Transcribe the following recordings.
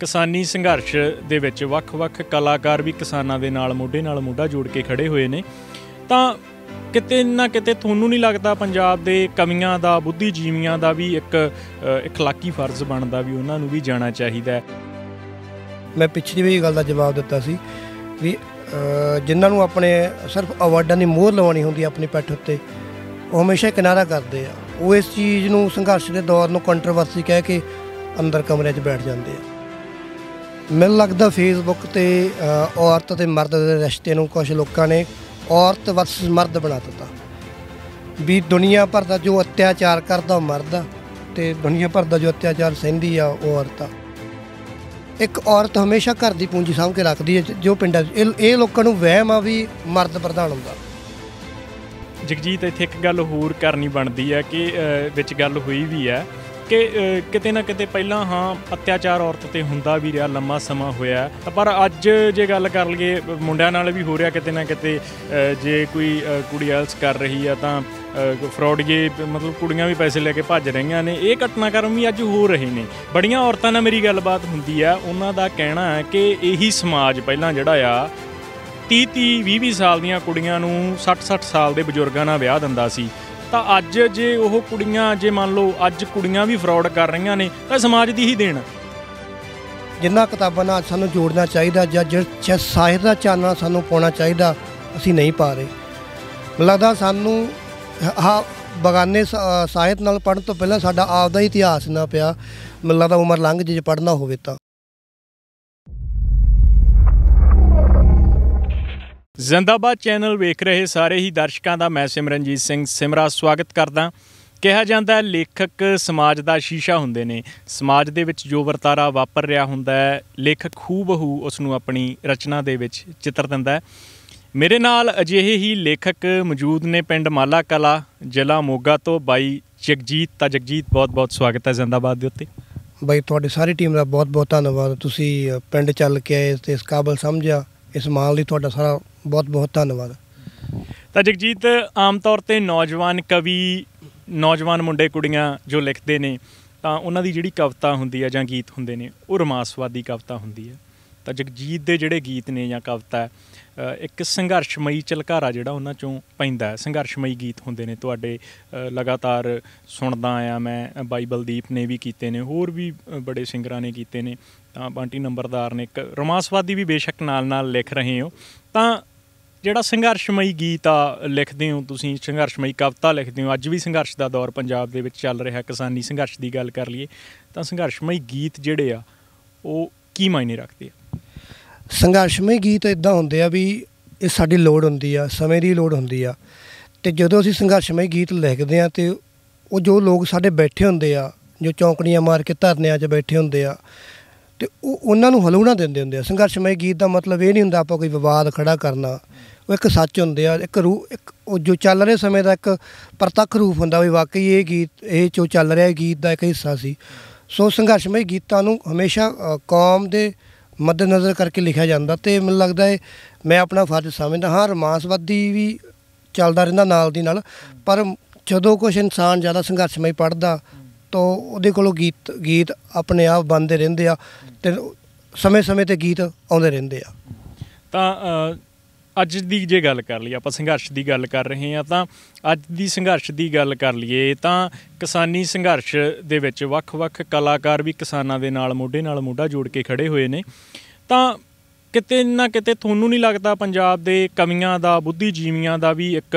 ਕਿਸਾਨੀ ਸੰਘਰਸ਼ ਦੇ ਵਿੱਚ ਵੱਖ-ਵੱਖ ਕਲਾਕਾਰ ਵੀ ਕਿਸਾਨਾਂ ਦੇ ਨਾਲ ਮੋਢੇ ਨਾਲ ਮੋਢਾ ਜੋੜ ਕੇ ਖੜੇ ਹੋਏ ਨੇ ਤਾਂ ਕਿਤੇ ਨਾ ਕਿਤੇ ਤੁਹਾਨੂੰ ਨਹੀਂ ਲੱਗਦਾ ਪੰਜਾਬ ਦੇ ਕਮੀਆਂ ਦਾ ਬੁੱਧੀਜੀਵੀਆਂ ਦਾ ਵੀ ਇੱਕ اخਲਾਕੀ ਫਰਜ਼ ਬਣਦਾ ਵੀ ਉਹਨਾਂ ਨੂੰ ਵੀ ਜਾਣਾ ਚਾਹੀਦਾ ਹੈ ਮੈਂ ਪਿਛਲੀ ਵੀ ਗੱਲ ਦਾ ਜਵਾਬ ਦਿੱਤਾ ਸੀ ਵੀ ਜਿਨ੍ਹਾਂ ਨੂੰ ਆਪਣੇ ਸਿਰਫ ਅਵਾਰਡਾਂ ਦੀ ਮੋਹਰ ਲਵਾਉਣੀ ਹੁੰਦੀ ਹੈ ਆਪਣੀ ਪੱਠ ਉੱਤੇ ਉਹ ਹਮੇਸ਼ਾ ਕਿਨਾਰਾ ਕਰਦੇ ਆ ਉਹ ਇਸ ਚੀਜ਼ ਨੂੰ ਸੰਘਰਸ਼ ਦੇ ਦੌਰ ਨੂੰ ਕੰਟਰੋਵਰਸੀ ਕਹਿ ਕੇ ਅੰਦਰ ਕਮਰੇ 'ਚ ਬੈਠ ਜਾਂਦੇ ਆ ਮੈਨੂੰ ਲੱਗਦਾ ਫੇਸਬੁੱਕ ਤੇ ਔਰਤ ਤੇ ਮਰਦ ਦੇ ਰਿਸ਼ਤੇ ਨੂੰ ਕੁਝ ਲੋਕਾਂ ਨੇ ਔਰਤ ਵਰਸਸ ਮਰਦ ਬਣਾ ਦਿੱਤਾ ਵੀ ਦੁਨੀਆ ਭਰ ਦਾ ਜੋ ਅਤਿਆਚਾਰ ਕਰਦਾ ਮਰਦ ਤੇ ਦੁਨੀਆ ਭਰ ਦਾ ਜੋ ਅਤਿਆਚਾਰ ਸਹਿੰਦੀ ਆ ਉਹ ਔਰਤ ਆ ਇੱਕ ਔਰਤ ਹਮੇਸ਼ਾ ਘਰ ਦੀ ਪੂੰਜੀ ਸਾਂਭ ਕੇ ਰੱਖਦੀ ਹੈ ਜੋ ਪਿੰਡਾਂ ਇਹ ਲੋਕਾਂ ਨੂੰ ਵਹਿਮ ਆ ਵੀ ਮਰਦ ਪ੍ਰਧਾਨ ਹੁੰਦਾ ਜਗਜੀਤ ਇੱਥੇ ਇੱਕ ਗੱਲ ਹੋਰ ਕਰਨੀ ਬਣਦੀ ਆ ਕਿ ਵਿੱਚ ਗੱਲ ਹੋਈ ਵੀ ਆ ਕਿ ਕਿਤੇ ਨਾ ਕਿਤੇ ਪਹਿਲਾਂ ਹਾਂ ਅਤਿਆਚਾਰ ਔਰਤ ਤੇ ਹੁੰਦਾ ਵੀ ਰਿਹਾ ਲੰਮਾ ਸਮਾਂ ਹੋਇਆ ਪਰ ਅੱਜ ਜੇ ਗੱਲ ਕਰ ਲਈਏ ਮੁੰਡਿਆਂ ਨਾਲ ਵੀ ਹੋ ਰਿਹਾ ਕਿਤੇ ਨਾ ਕਿਤੇ ਜੇ ਕੋਈ ਕੁੜੀ ਐਲਸ ਕਰ ਰਹੀ ਆ ਤਾਂ ਫਰਾਡਗੇ ਮਤਲਬ ਕੁੜੀਆਂ ਵੀ ਪੈਸੇ ਲੈ ਕੇ ਭੱਜ ਰਹੀਆਂ ਨੇ ਇਹ ਘਟਨਾਕਰਮ ਵੀ ਅੱਜ ਹੋ ਰਹੇ ਨੇ ਬੜੀਆਂ ਔਰਤਾਂ ਨਾਲ ਮੇਰੀ ਗੱਲਬਾਤ ਹੁੰਦੀ ਆ ਉਹਨਾਂ ਦਾ ਕਹਿਣਾ ਹੈ ਕਿ ਇਹੀ ਸਮਾਜ ਪਹਿਲਾਂ ਜਿਹੜਾ ਆ 30 30 20 20 ਸਾਲ ਦੀਆਂ ਕੁੜੀਆਂ ਨੂੰ 60 60 ਸਾਲ ਦੇ ਬਜ਼ੁਰਗਾਂ ਨਾਲ ਵਿਆਹ ਦਿੰਦਾ ਸੀ ਤਾਂ ਅੱਜ ਜੇ ਉਹ ਕੁੜੀਆਂ ਜੇ ਮੰਨ ਲਓ ਅੱਜ ਕੁੜੀਆਂ ਵੀ ਫਰਾਡ ਕਰ ਰਹੀਆਂ ਨੇ ਤਾਂ ਸਮਾਜ ਦੀ ਹੀ ਦੇਣ ਜਿੰਨਾ ਕਿਤਾਬਾਂ ਨਾਲ ਸਾਨੂੰ ਜੋੜਨਾ ਚਾਹੀਦਾ ਜਾਂ ਜੇ ਸਾਹਿਤ ਦਾ ਚਾਨਣਾ ਸਾਨੂੰ ਪਾਉਣਾ ਚਾਹੀਦਾ ਅਸੀਂ ਨਹੀਂ ਪਾ ਰਹੇ ਲੱਗਦਾ ਸਾਨੂੰ ਆ ਬਗਾਨੇ ਸਾਹਿਤ ਨਾਲ ਪੜਨ ਤੋਂ ਪਹਿਲਾਂ ਸਾਡਾ ਆਪਦਾ ਇਤਿਹਾਸ ਨਾ ਪਿਆ ਮੈਨੂੰ ਲੱਗਦਾ ਉਮਰ ਲੰਘ ਜੇ ਪੜਨਾ ਹੋਵੇ ਤਾਂ ਜ਼ਿੰਦਾਬਾਦ ਚੈਨਲ ਵੇਖ ਰਹੇ ਸਾਰੇ ਹੀ ਦਰਸ਼ਕਾਂ ਦਾ ਮੈਂ ਸਿਮਰਨਜੀਤ ਸਿੰਘ ਸਿਮਰਾ ਸਵਾਗਤ ਕਰਦਾ ਕਿਹਾ ਜਾਂਦਾ ਹੈ ਲੇਖਕ ਸਮਾਜ ਦਾ ਸ਼ੀਸ਼ਾ ਹੁੰਦੇ ਨੇ ਸਮਾਜ ਦੇ ਵਿੱਚ ਜੋ ਵਰਤਾਰਾ ਵਾਪਰ ਰਿਹਾ ਹੁੰਦਾ ਹੈ ਲੇਖਕ ਹੂਬਹੂ ਉਸ ਨੂੰ ਆਪਣੀ ਰਚਨਾ ਦੇ ਵਿੱਚ ਚਿੱਤਰ ਦਿੰਦਾ ਹੈ ਮੇਰੇ ਨਾਲ ਅਜਿਹੇ ਹੀ ਲੇਖਕ ਮੌਜੂਦ ਨੇ ਪਿੰਡ ਮਾਲਾ ਕਲਾ ਜ਼ਿਲ੍ਹਾ ਮੋਗਾ ਤੋਂ ਬਾਈ ਜਗਜੀਤ ਤਾਂ ਜਗਜੀਤ ਬਹੁਤ-ਬਹੁਤ ਸਵਾਗਤ ਹੈ ਜ਼ਿੰਦਾਬਾਦ ਦੇ ਉੱਤੇ ਬਾਈ ਤੁਹਾਡੀ ਸਾਰੀ ਟੀਮ ਦਾ ਬਹੁਤ-ਬਹੁਤ ਧੰਨਵਾਦ ਤੁਸੀਂ ਪਿੰਡ ਚੱਲ ਕੇ ਆਏ ਤੇ ਇਸ ਕਾਬਲ ਸਮਝਿਆ ਇਸ ਮਾਲ ਲਈ ਤੁਹਾਡਾ ਸਾਰਾ ਬਹੁਤ ਬਹੁਤ ਧੰਨਵਾਦ ਤਾਂ ਜਗਜੀਤ ਆਮ ਤੌਰ ਤੇ ਨੌਜਵਾਨ ਕਵੀ ਨੌਜਵਾਨ ਮੁੰਡੇ ਕੁੜੀਆਂ ਜੋ ਲਿਖਦੇ ਨੇ ਤਾਂ ਉਹਨਾਂ ਦੀ ਜਿਹੜੀ ਕਵਿਤਾ ਹੁੰਦੀ ਹੈ ਜਾਂ ਗੀਤ ਹੁੰਦੇ ਨੇ ਉਹ ਰਮਾਸਵਾਦੀ ਕਵਿਤਾ ਹੁੰਦੀ ਹੈ ਤਾਂ ਜਗਜੀਤ ਦੇ ਜਿਹੜੇ ਗੀਤ ਨੇ ਜਾਂ ਕਵਿਤਾ ਇੱਕ ਸੰਘਰਸ਼ਮਈ ਚਲਕਾਰਾ ਜਿਹੜਾ ਉਹਨਾਂ ਚੋਂ ਪੈਂਦਾ ਹੈ ਸੰਘਰਸ਼ਮਈ ਗੀਤ ਹੁੰਦੇ ਨੇ ਤੁਹਾਡੇ ਲਗਾਤਾਰ ਸੁਣਦਾ ਆ ਮੈਂ ਬਾਈਬਲ ਦੀਪ ਨੇ ਵੀ ਕੀਤੇ ਨੇ ਹੋਰ ਵੀ ਬੜੇ ਸਿੰਗਰਾਂ ਨੇ ਕੀਤੇ ਨੇ ਤਾਂ ਬਾਂਟੀ ਨੰਬਰਦਾਰ ਨੇ ਇੱਕ ਰਮਾਸਵਾਦੀ ਵੀ ਬੇਸ਼ੱਕ ਨਾਲ-ਨਾਲ ਲਿਖ ਰਹੇ ਹੋ ਤਾਂ ਜਿਹੜਾ ਸੰਘਰਸ਼ਮਈ ਗੀਤ ਆ ਲਿਖਦੇ ਹੋ ਤੁਸੀਂ ਸੰਘਰਸ਼ਮਈ ਕਵਿਤਾ ਲਿਖਦੇ ਹੋ ਅੱਜ ਵੀ ਸੰਘਰਸ਼ ਦਾ ਦੌਰ ਪੰਜਾਬ ਦੇ ਵਿੱਚ ਚੱਲ ਰਿਹਾ ਕਿਸਾਨੀ ਸੰਘਰਸ਼ ਦੀ ਗੱਲ ਕਰ ਲਈਏ ਤਾਂ ਸੰਘਰਸ਼ਮਈ ਗੀਤ ਜਿਹੜੇ ਆ ਉਹ ਕੀ ਮਾਇਨੇ ਰੱਖਦੇ ਆ ਸੰਘਰਸ਼ਮਈ ਗੀਤ ਇਦਾਂ ਹੁੰਦੇ ਆ ਵੀ ਇਹ ਸਾਡੀ ਲੋੜ ਹੁੰਦੀ ਆ ਸਮੇਂ ਦੀ ਲੋੜ ਹੁੰਦੀ ਆ ਤੇ ਜਦੋਂ ਅਸੀਂ ਸੰਘਰਸ਼ਮਈ ਗੀਤ ਲਿਖਦੇ ਆ ਤੇ ਉਹ ਜੋ ਲੋਕ ਸਾਡੇ ਬੈਠੇ ਹੁੰਦੇ ਆ ਜੋ ਚੌਂਕੜੀਆਂ ਮਾਰ ਕੇ ਧਰਨਿਆਂ 'ਚ ਬੈਠੇ ਹੁੰਦੇ ਆ ਤੇ ਉਹ ਉਹਨਾਂ ਨੂੰ ਹਲੂਣਾ ਦਿੰਦੇ ਹੁੰਦੇ ਆ ਸੰਘਰਸ਼ਮਈ ਗੀਤ ਦਾ ਮਤਲਬ ਇਹ ਨਹੀਂ ਹੁੰਦਾ ਆਪਾਂ ਕੋਈ ਵਿਵਾਦ ਖੜਾ ਕਰਨਾ ਉਹ ਇੱਕ ਸੱਚ ਹੁੰਦੇ ਆ ਇੱਕ ਰੂਹ ਇੱਕ ਉਹ ਜੋ ਚੱਲ ਰਹੇ ਸਮੇਂ ਦਾ ਇੱਕ ਪ੍ਰਤੱਖ ਰੂਪ ਹੁੰਦਾ ਵੀ ਵਾਕਈ ਇਹ ਗੀਤ ਇਹ ਜੋ ਚੱਲ ਰਿਹਾ ਗੀਤ ਦਾ ਇੱਕ ਹਿੱਸਾ ਸੀ ਸੋ ਸੰਘਰਸ਼ਮਈ ਗੀਤਾਂ ਨੂੰ ਹਮੇਸ਼ਾ ਕੌਮ ਦੇ ਨਜ਼ਰ ਕਰਕੇ ਲਿਖਿਆ ਜਾਂਦਾ ਤੇ ਮੈਨੂੰ ਲੱਗਦਾ ਹੈ ਮੈਂ ਆਪਣਾ ਫਰਜ਼ ਸਮਝਦਾ ਹਾਂ ਰਮਾਂਸਵਾਦੀ ਵੀ ਚੱਲਦਾ ਰਹਿੰਦਾ ਨਾਲ ਦੀ ਨਾਲ ਪਰ ਜਦੋਂ ਕੁਝ ਇਨਸਾਨ ਜ਼ਿਆਦਾ ਸੰਘਰਸ਼ਮਈ ਪੜਦਾ ਤੋਂ ਉਹਦੇ ਕੋਲੋਂ ਗੀਤ ਗੀਤ ਆਪਣੇ ਆਪ ਬੰਦੇ ਰਹਿੰਦੇ ਆ ਤੇ ਸਮੇਂ-ਸਮੇਂ ਤੇ ਗੀਤ ਆਉਂਦੇ ਰਹਿੰਦੇ ਆ ਤਾਂ ਅੱਜ ਦੀ ਜੇ ਗੱਲ ਕਰ ਲਈ ਆਪਾਂ ਸੰਘਰਸ਼ ਦੀ ਗੱਲ ਕਰ ਰਹੇ ਹਾਂ ਤਾਂ ਅੱਜ ਦੀ ਸੰਘਰਸ਼ ਦੀ ਗੱਲ ਕਰ ਲਈਏ ਤਾਂ ਕਿਸਾਨੀ ਸੰਘਰਸ਼ ਦੇ ਵਿੱਚ ਵੱਖ-ਵੱਖ ਕਲਾਕਾਰ ਵੀ ਕਿਸਾਨਾਂ ਦੇ ਨਾਲ ਮੋਢੇ ਨਾਲ ਮੋਢਾ ਜੋੜ ਕੇ ਖੜੇ ਹੋਏ ਨੇ ਤਾਂ ਕਿਤੇ ਨਾ ਕਿਤੇ ਤੁਹਾਨੂੰ ਨਹੀਂ ਲੱਗਦਾ ਪੰਜਾਬ ਦੇ ਕਮੀਆਂ ਦਾ ਬੁੱਧੀਜੀਵੀਆਂ ਦਾ ਵੀ ਇੱਕ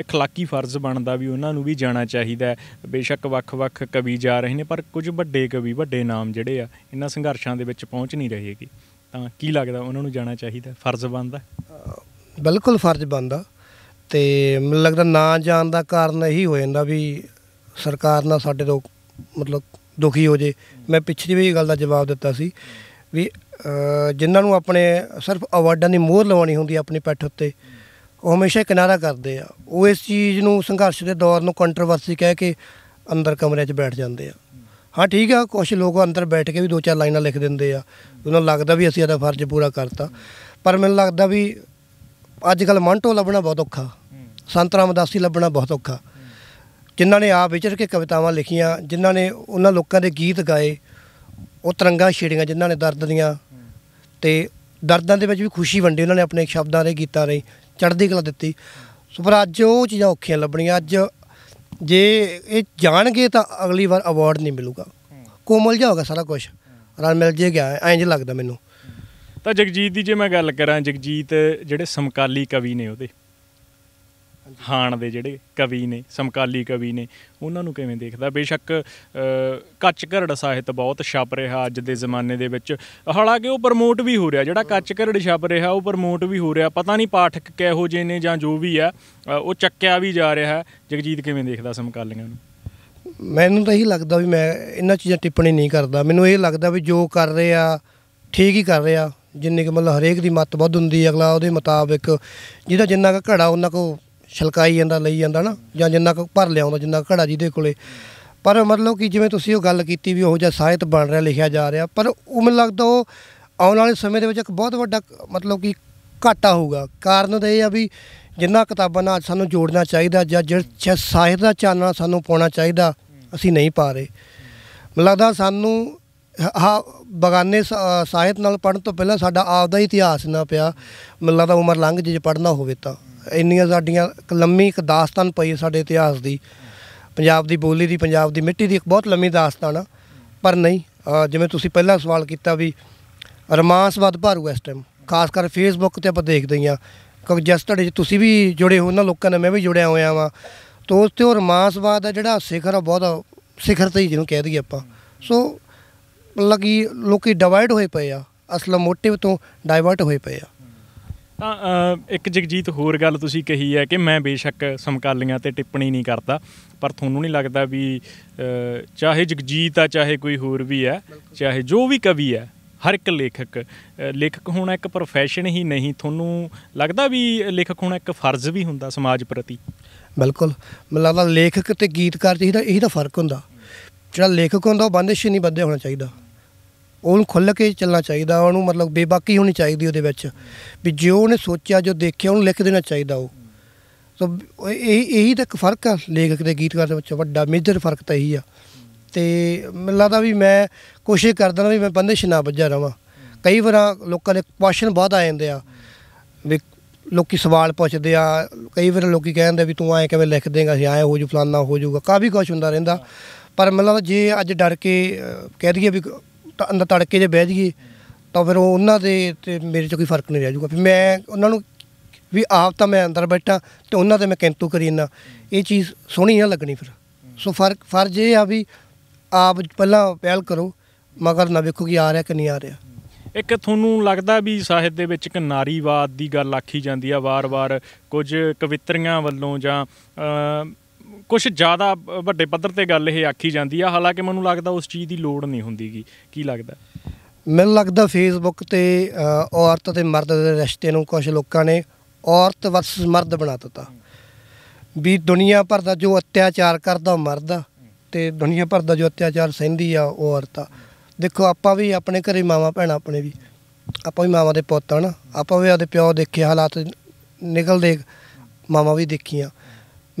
اخਲਾਕੀ ਫਰਜ਼ ਬਣਦਾ ਵੀ ਉਹਨਾਂ ਨੂੰ ਵੀ ਜਾਣਾ ਚਾਹੀਦਾ ਹੈ ਬੇਸ਼ੱਕ ਵੱਖ-ਵੱਖ ਕਵੀ ਜਾ ਰਹੇ ਨੇ ਪਰ ਕੁਝ ਵੱਡੇ ਕਵੀ ਵੱਡੇ ਨਾਮ ਜਿਹੜੇ ਆ ਇਹਨਾਂ ਸੰਘਰਸ਼ਾਂ ਦੇ ਵਿੱਚ ਪਹੁੰਚ ਨਹੀਂ ਰਹੇਗੀ ਤਾਂ ਕੀ ਲੱਗਦਾ ਉਹਨਾਂ ਨੂੰ ਜਾਣਾ ਚਾਹੀਦਾ ਫਰਜ਼ ਬਣਦਾ ਬਿਲਕੁਲ ਫਰਜ਼ ਬਣਦਾ ਤੇ ਮੈਨੂੰ ਲੱਗਦਾ ਨਾ ਜਾਣ ਦਾ ਕਾਰਨ ਇਹੀ ਹੋ ਜਾਂਦਾ ਵੀ ਸਰਕਾਰ ਨਾਲ ਸਾਡੇ ਲੋਕ ਮਤਲਬ ਦੁਖੀ ਹੋ ਜੇ ਮੈਂ ਪਿਛਲੀ ਵੀ ਗੱਲ ਦਾ ਜਵਾਬ ਦਿੱਤਾ ਸੀ ਵੀ ਜਿਨ੍ਹਾਂ ਨੂੰ ਆਪਣੇ ਸਿਰਫ ਅਵਾਰਡਾਂ ਦੀ ਮੋਹਰ ਲਵਾਉਣੀ ਹੁੰਦੀ ਹੈ ਆਪਣੀ ਪੈਠ ਉੱਤੇ ਉਹ ਹਮੇਸ਼ਾ ਕਿਨਾਰਾ ਕਰਦੇ ਆ ਉਹ ਇਸ ਚੀਜ਼ ਨੂੰ ਸੰਘਰਸ਼ ਦੇ ਦੌਰ ਨੂੰ ਕੰਟਰੋਵਰਸੀ ਕਹਿ ਕੇ ਅੰਦਰ ਕਮਰੇ 'ਚ ਬੈਠ ਜਾਂਦੇ ਆ ਹਾਂ ਠੀਕ ਆ ਕੁਝ ਲੋਕ ਅੰਦਰ ਬੈਠ ਕੇ ਵੀ ਦੋ ਚਾਰ ਲਾਈਨਾਂ ਲਿਖ ਦਿੰਦੇ ਆ ਉਹਨਾਂ ਨੂੰ ਲੱਗਦਾ ਵੀ ਅਸੀਂ ਇਹਦਾ ਫਰਜ਼ ਪੂਰਾ ਕਰਤਾ ਪਰ ਮੈਨੂੰ ਲੱਗਦਾ ਵੀ ਅੱਜ ਕੱਲ ਮੰਟੋ ਲੱਭਣਾ ਬਹੁਤ ਔਖਾ ਸੰਤ ਰਾਮਦਾਸੀ ਲੱਭਣਾ ਬਹੁਤ ਔਖਾ ਜਿਨ੍ਹਾਂ ਨੇ ਆਪ ਵਿਚਰ ਕੇ ਕਵਿਤਾਵਾਂ ਲਿਖੀਆਂ ਜਿਨ੍ਹਾਂ ਨੇ ਉਹਨਾਂ ਲੋਕਾਂ ਦੇ ਗੀਤ ਗਾਏ ਉਹ ਤਰੰਗਾ ਛੇੜੀਆਂ ਜਿਨ੍ਹਾਂ ਨੇ ਦਰਦ ਦੀਆਂ ਤੇ ਦਰਦਾਂ ਦੇ ਵਿੱਚ ਵੀ ਖੁਸ਼ੀ ਵੰਡੀ ਉਹਨਾਂ ਨੇ ਆਪਣੇ ਸ਼ਬਦਾਂ ਦੇ ਗੀਤਾਂ ਦੇ ਚੜ੍ਹਦੀ ਕਲਾ ਦਿੱਤੀ ਸੋ ਪਰ ਅੱਜ ਉਹ ਚੀਜ਼ਾਂ ਔਖੀਆਂ ਲੱਭਣੀਆਂ ਅੱਜ ਜੇ ਇਹ ਜਾਣਗੇ ਤਾਂ ਅਗਲੀ ਵਾਰ ਅਵਾਰਡ ਨਹੀਂ ਮਿਲੂਗਾ ਕੋਮਲ ਜਾ ਹੋਗਾ ਸਾਰਾ ਕੁਝ ਰਲ ਮਿਲ ਜੇ ਗਿਆ ਐਂ ਲੱਗਦਾ ਮੈਨੂੰ ਤਾਂ ਜਗਜੀਤ ਦੀ ਜੇ ਮੈਂ ਗੱਲ ਕਰਾਂ ਜਗਜੀਤ ਜਿਹੜੇ ਸਮਕਾਲੀ ਕਵੀ ਨੇ ਉਹਦੇ ਹਾਣ ਦੇ ਜਿਹੜੇ ਕਵੀ ਨੇ ਸਮਕਾਲੀ ਕਵੀ ਨੇ ਉਹਨਾਂ ਨੂੰ ਕਿਵੇਂ ਦੇਖਦਾ ਬੇਸ਼ੱਕ ਕੱਚ ਘਰੜ ਸਾਹਿਤ ਬਹੁਤ ਛਪ ਰਿਹਾ ਅੱਜ ਦੇ ਜ਼ਮਾਨੇ ਦੇ ਵਿੱਚ ਹਾਲਾਂਕਿ ਉਹ ਪ੍ਰਮੋਟ ਵੀ ਹੋ ਰਿਹਾ ਜਿਹੜਾ ਕੱਚ ਘਰੜ ਛਪ ਰਿਹਾ ਉਹ ਪ੍ਰਮੋਟ ਵੀ ਹੋ ਰਿਹਾ ਪਤਾ ਨਹੀਂ ਪਾਠਕ ਕਿਹੋ ਜਿਹੇ ਨੇ ਜਾਂ ਜੋ ਵੀ ਆ ਉਹ ਚੱਕਿਆ ਵੀ ਜਾ ਰਿਹਾ ਜਗਜੀਤ ਕਿਵੇਂ ਦੇਖਦਾ ਸਮਕਾਲੀਆਂ ਨੂੰ ਮੈਨੂੰ ਤਾਂ ਇਹੀ ਲੱਗਦਾ ਵੀ ਮੈਂ ਇਹਨਾਂ ਚੀਜ਼ਾਂ ਟਿੱਪਣੀ ਨਹੀਂ ਕਰਦਾ ਮੈਨੂੰ ਇਹ ਲੱਗਦਾ ਵੀ ਜੋ ਕਰ ਰਹੇ ਆ ਠੀਕ ਹੀ ਕਰ ਰਹੇ ਆ ਜਿੰਨੇ ਕਿ ਮਤਲਬ ਹਰੇਕ ਦੀ ਮੱਤ ਵੱਧ ਹੁੰਦੀ ਅਗਲਾ ਉਹਦੇ ਮੁਤਾਬਿਕ ਜਿਹਦਾ ਜਿੰਨਾ ਕੁ ਘੜਾ ਉਹਨਾਂ ਕੋ ਛਲਕਾਈ ਜਾਂਦਾ ਲਈ ਜਾਂਦਾ ਨਾ ਜਾਂ ਜਿੰਨਾ ਕੁ ਭਰ ਲਿਆਉਂਦਾ ਜਿੰਨਾ ਘੜਾ ਜਿਹਦੇ ਕੋਲੇ ਪਰ ਮਤਲਬ ਕਿ ਜਿਵੇਂ ਤੁਸੀਂ ਉਹ ਗੱਲ ਕੀਤੀ ਵੀ ਉਹ ਜਿਹਾ ਸਾਹਿਤ ਬਣ ਰਿਹਾ ਲਿਖਿਆ ਜਾ ਰਿਹਾ ਪਰ ਉਹ ਮੈਨੂੰ ਲੱਗਦਾ ਉਹ ਆਉਣ ਵਾਲੇ ਸਮੇਂ ਦੇ ਵਿੱਚ ਇੱਕ ਬਹੁਤ ਵੱਡਾ ਮਤਲਬ ਕਿ ਘਾਟਾ ਹੋਊਗਾ ਕਾਰਨ ਤਾਂ ਇਹ ਆ ਵੀ ਜਿੰਨਾ ਕਿਤਾਬਾਂ ਨਾਲ ਸਾਨੂੰ ਜੋੜਨਾ ਚਾਹੀਦਾ ਜਾਂ ਜਿਹੜਾ ਸਾਹਿਤ ਦਾ ਚਾਨਣਾ ਸਾਨੂੰ ਪਾਉਣਾ ਚਾਹੀਦਾ ਅਸੀਂ ਨਹੀਂ ਪਾ ਰਹੇ ਮੈਨੂੰ ਲੱਗਦਾ ਸਾਨੂੰ ਹਾ ਬਗਾਨੇ ਸਾਹਿਤ ਨਾਲ ਪੜਨ ਤੋਂ ਪਹਿਲਾਂ ਸਾਡਾ ਆਪ ਦਾ ਇਤਿਹਾਸ ਨਾ ਪਿਆ ਮੈਨੂੰ ਲੱਗਦਾ ਉਮਰ ਲੰਘ ਜੇ ਪੜਨਾ ਹੋਵੇ ਤਾਂ ਇੰਨੀਆਂ ਸਾਡੀਆਂ ਇੱਕ ਲੰਮੀ ਇੱਕ ਦਾਸਤਾਨ ਪਈ ਸਾਡੇ ਇਤਿਹਾਸ ਦੀ ਪੰਜਾਬ ਦੀ ਬੋਲੀ ਦੀ ਪੰਜਾਬ ਦੀ ਮਿੱਟੀ ਦੀ ਇੱਕ ਬਹੁਤ ਲੰਮੀ ਦਾਸਤਾਨ ਆ ਪਰ ਨਹੀਂ ਜਿਵੇਂ ਤੁਸੀਂ ਪਹਿਲਾਂ ਸਵਾਲ ਕੀਤਾ ਵੀ ਰਮਾਂਸ ਵੱਧ ਭਾਰੂ ਇਸ ਟਾਈਮ ਖਾਸ ਕਰ ਫੇਸਬੁੱਕ ਤੇ ਆਪਾਂ ਦੇਖਦੇ ਹਾਂ ਕਿ ਜਸ ਤੁਹਾਡੇ ਤੁਸੀਂ ਵੀ ਜੁੜੇ ਹੋ ਉਹਨਾਂ ਲੋਕਾਂ ਨਾਲ ਮੈਂ ਵੀ ਜੁੜਿਆ ਹੋਇਆ ਵਾਂ ਤੋਂ ਉਸ ਤੇ ਉਹ ਰਮਾਂਸਵਾਦ ਆ ਜਿਹੜਾ ਸਿਖਰ ਆ ਬਹੁਤ ਸਿਖਰ ਤੇ ਹੀ ਜਿਹਨੂੰ ਕਹਿ ਦਈਏ ਆਪਾਂ ਸੋ ਲੱਗੀ ਲੋਕੀ ਡਿਵਾਈਡ ਹੋਏ ਪਏ ਆ ਅਸਲ ਮੋਟਿਵ ਤੋਂ ਡਾਇਵਰਟ ਹੋਏ ਪਏ ਆ ਤਾਂ ਇੱਕ ਜਗਜੀਤ ਹੋਰ ਗੱਲ ਤੁਸੀਂ ਕਹੀ ਹੈ ਕਿ ਮੈਂ ਬੇਸ਼ੱਕ ਸਮਕਾਲੀਆਂ ਤੇ ਟਿੱਪਣੀ ਨਹੀਂ ਕਰਦਾ ਪਰ ਤੁਹਾਨੂੰ ਨਹੀਂ ਲੱਗਦਾ ਵੀ ਚਾਹੇ ਜਗਜੀਤ ਆ ਚਾਹੇ ਕੋਈ ਹੋਰ ਵੀ ਹੈ ਚਾਹੇ ਜੋ ਵੀ ਕਵੀ ਹੈ ਹਰ ਇੱਕ ਲੇਖਕ ਲੇਖਕ ਹੋਣਾ ਇੱਕ profession ਹੀ ਨਹੀਂ ਤੁਹਾਨੂੰ ਲੱਗਦਾ ਵੀ ਲੇਖਕ ਹੋਣਾ ਇੱਕ ਫਰਜ਼ ਵੀ ਹੁੰਦਾ ਸਮਾਜ ਪ੍ਰਤੀ ਬਿਲਕੁਲ ਮੈਨੂੰ ਲੱਗਦਾ ਲੇਖਕ ਤੇ ਗੀਤਕਾਰ ਚ ਇਹਦਾ ਇਹਦਾ ਫਰਕ ਹੁੰਦਾ ਜਿਹੜਾ ਲੇਖਕ ਹੁੰਦਾ ਉਹ ਬੰਦਿਸ਼ ਨਹੀਂ ਬੰਦੇ ਹੋਣਾ ਚਾਹੀਦਾ ਉਹਨੂੰ ਖੁੱਲ ਕੇ ਚੱਲਣਾ ਚਾਹੀਦਾ ਉਹਨੂੰ ਮਤਲਬ ਬੇਬਾਕੀ ਹੋਣੀ ਚਾਹੀਦੀ ਉਹਦੇ ਵਿੱਚ ਵੀ ਜੋ ਉਹਨੇ ਸੋਚਿਆ ਜੋ ਦੇਖਿਆ ਉਹਨੂੰ ਲਿਖ ਦੇਣਾ ਚਾਹੀਦਾ ਉਹ ਸੋ ਇਹ ਇਹੀ ਤਾਂ ਇੱਕ ਫਰਕ ਆ ਲੇਖਕ ਤੇ ਗੀਤਕਾਰ ਦੇ ਵਿੱਚ ਵੱਡਾ ਮੇਜਰ ਫਰਕ ਤਾਂ ਇਹੀ ਆ ਤੇ ਮੈਨੂੰ ਲੱਗਦਾ ਵੀ ਮੈਂ ਕੋਸ਼ਿਸ਼ ਕਰਦਾ ਵੀ ਮੈਂ ਬੰਦੇ ਨਾ ਵੱਜਾ ਰਵਾਂ ਕਈ ਵਾਰ ਲੋਕਾਂ ਦੇ ਕੁਐਸਚਨ ਬਹੁਤ ਆ ਜਾਂਦੇ ਆ ਵੀ ਲੋਕੀ ਸਵਾਲ ਪੁੱਛਦੇ ਆ ਕਈ ਵਾਰ ਲੋਕੀ ਕਹਿੰਦੇ ਵੀ ਤੂੰ ਐ ਕਿਵੇਂ ਲਿਖ ਦੇਂਗਾ ਅਸੀਂ ਐ ਹੋ ਜੂ ਫਲਾਨਾ ਹੋ ਜੂਗਾ ਕਾਫੀ ਕੁਝ ਹੁੰਦਾ ਰਹਿੰਦਾ ਪਰ ਮੈਨੂੰ ਲੱਗਦਾ ਜੇ ਅੱਜ ਡਰ ਕੇ ਕਹਿ ਦਈਏ ਵੀ ਅੰਦਰ ਤੜਕੇ ਜੇ ਬਹਿ ਜਾਈਏ ਤਾਂ ਫਿਰ ਉਹ ਉਹਨਾਂ ਦੇ ਤੇ ਮੇਰੇ 'ਚ ਕੋਈ ਫਰਕ ਨਹੀਂ ਰਹਿ ਜਾਊਗਾ ਫਿਰ ਮੈਂ ਉਹਨਾਂ ਨੂੰ ਵੀ ਆਪ ਤਾਂ ਮੈਂ ਅੰਦਰ ਬੈਠਾ ਤੇ ਉਹਨਾਂ ਦੇ ਮੈਂ ਕਿੰਤੂ ਕਰੀ ਜਾਂਦਾ ਇਹ ਚੀਜ਼ ਸੋਹਣੀ ਨਾ ਲੱਗਣੀ ਫਿਰ ਸੋ ਫਰਕ ਫਰਜ਼ ਇਹ ਆ ਵੀ ਆਪ ਪਹਿਲਾਂ ਪਹਿਲ ਕਰੋ ਮਗਰ ਨਾ ਵੇਖੋ ਕਿ ਆ ਰਿਹਾ ਕਿ ਨਹੀਂ ਆ ਰਿਹਾ ਇੱਕ ਤੁਹਾਨੂੰ ਲੱਗਦਾ ਵੀ ਸਾਹਿਤ ਦੇ ਵਿੱਚ ਇੱਕ ਨਾਰੀਵਾਦ ਦੀ ਗੱਲ ਆਖੀ ਜਾਂਦੀ ਆ ਵਾਰ-ਵਾਰ ਕੁਝ ਕਵਿਤਰੀਆਂ ਵੱਲੋਂ ਜਾਂ ਕੁਝ ਜ਼ਿਆਦਾ ਵੱਡੇ ਪੱਧਰ ਤੇ ਗੱਲ ਇਹ ਆਖੀ ਜਾਂਦੀ ਆ ਹਾਲਾਂਕਿ ਮੈਨੂੰ ਲੱਗਦਾ ਉਸ ਚੀਜ਼ ਦੀ ਲੋੜ ਨਹੀਂ ਹੁੰਦੀਗੀ ਕੀ ਲੱਗਦਾ ਮੈਨੂੰ ਲੱਗਦਾ ਫੇਸਬੁੱਕ ਤੇ ਔਰਤ ਤੇ ਮਰਦ ਦੇ ਰਿਸ਼ਤੇ ਨੂੰ ਕੁਝ ਲੋਕਾਂ ਨੇ ਔਰਤ ਵਰਸਸ ਮਰਦ ਬਣਾ ਦਿੱਤਾ ਵੀ ਦੁਨੀਆ ਭਰ ਦਾ ਜੋ ਅਤਿਆਚਾਰ ਕਰਦਾ ਮਰਦ ਤੇ ਦੁਨੀਆ ਭਰ ਦਾ ਜੋ ਅਤਿਆਚਾਰ ਸਹਿੰਦੀ ਆ ਉਹ ਔਰਤ ਆ ਦੇਖੋ ਆਪਾਂ ਵੀ ਆਪਣੇ ਘਰੇ ਮਾਵਾ ਭੈਣਾ ਆਪਣੇ ਵੀ ਆਪਾਂ ਵੀ ਮਾਵਾ ਦੇ ਪੁੱਤ ਆ ਨਾ ਆਪਾਂ ਵੀ ਆਪਣੇ ਪਿਓ ਦੇਖੇ ਹਾਲਾਤ ਨਿਕਲਦੇ ਮਾਵਾ ਵੀ ਦੇਖੀਆਂ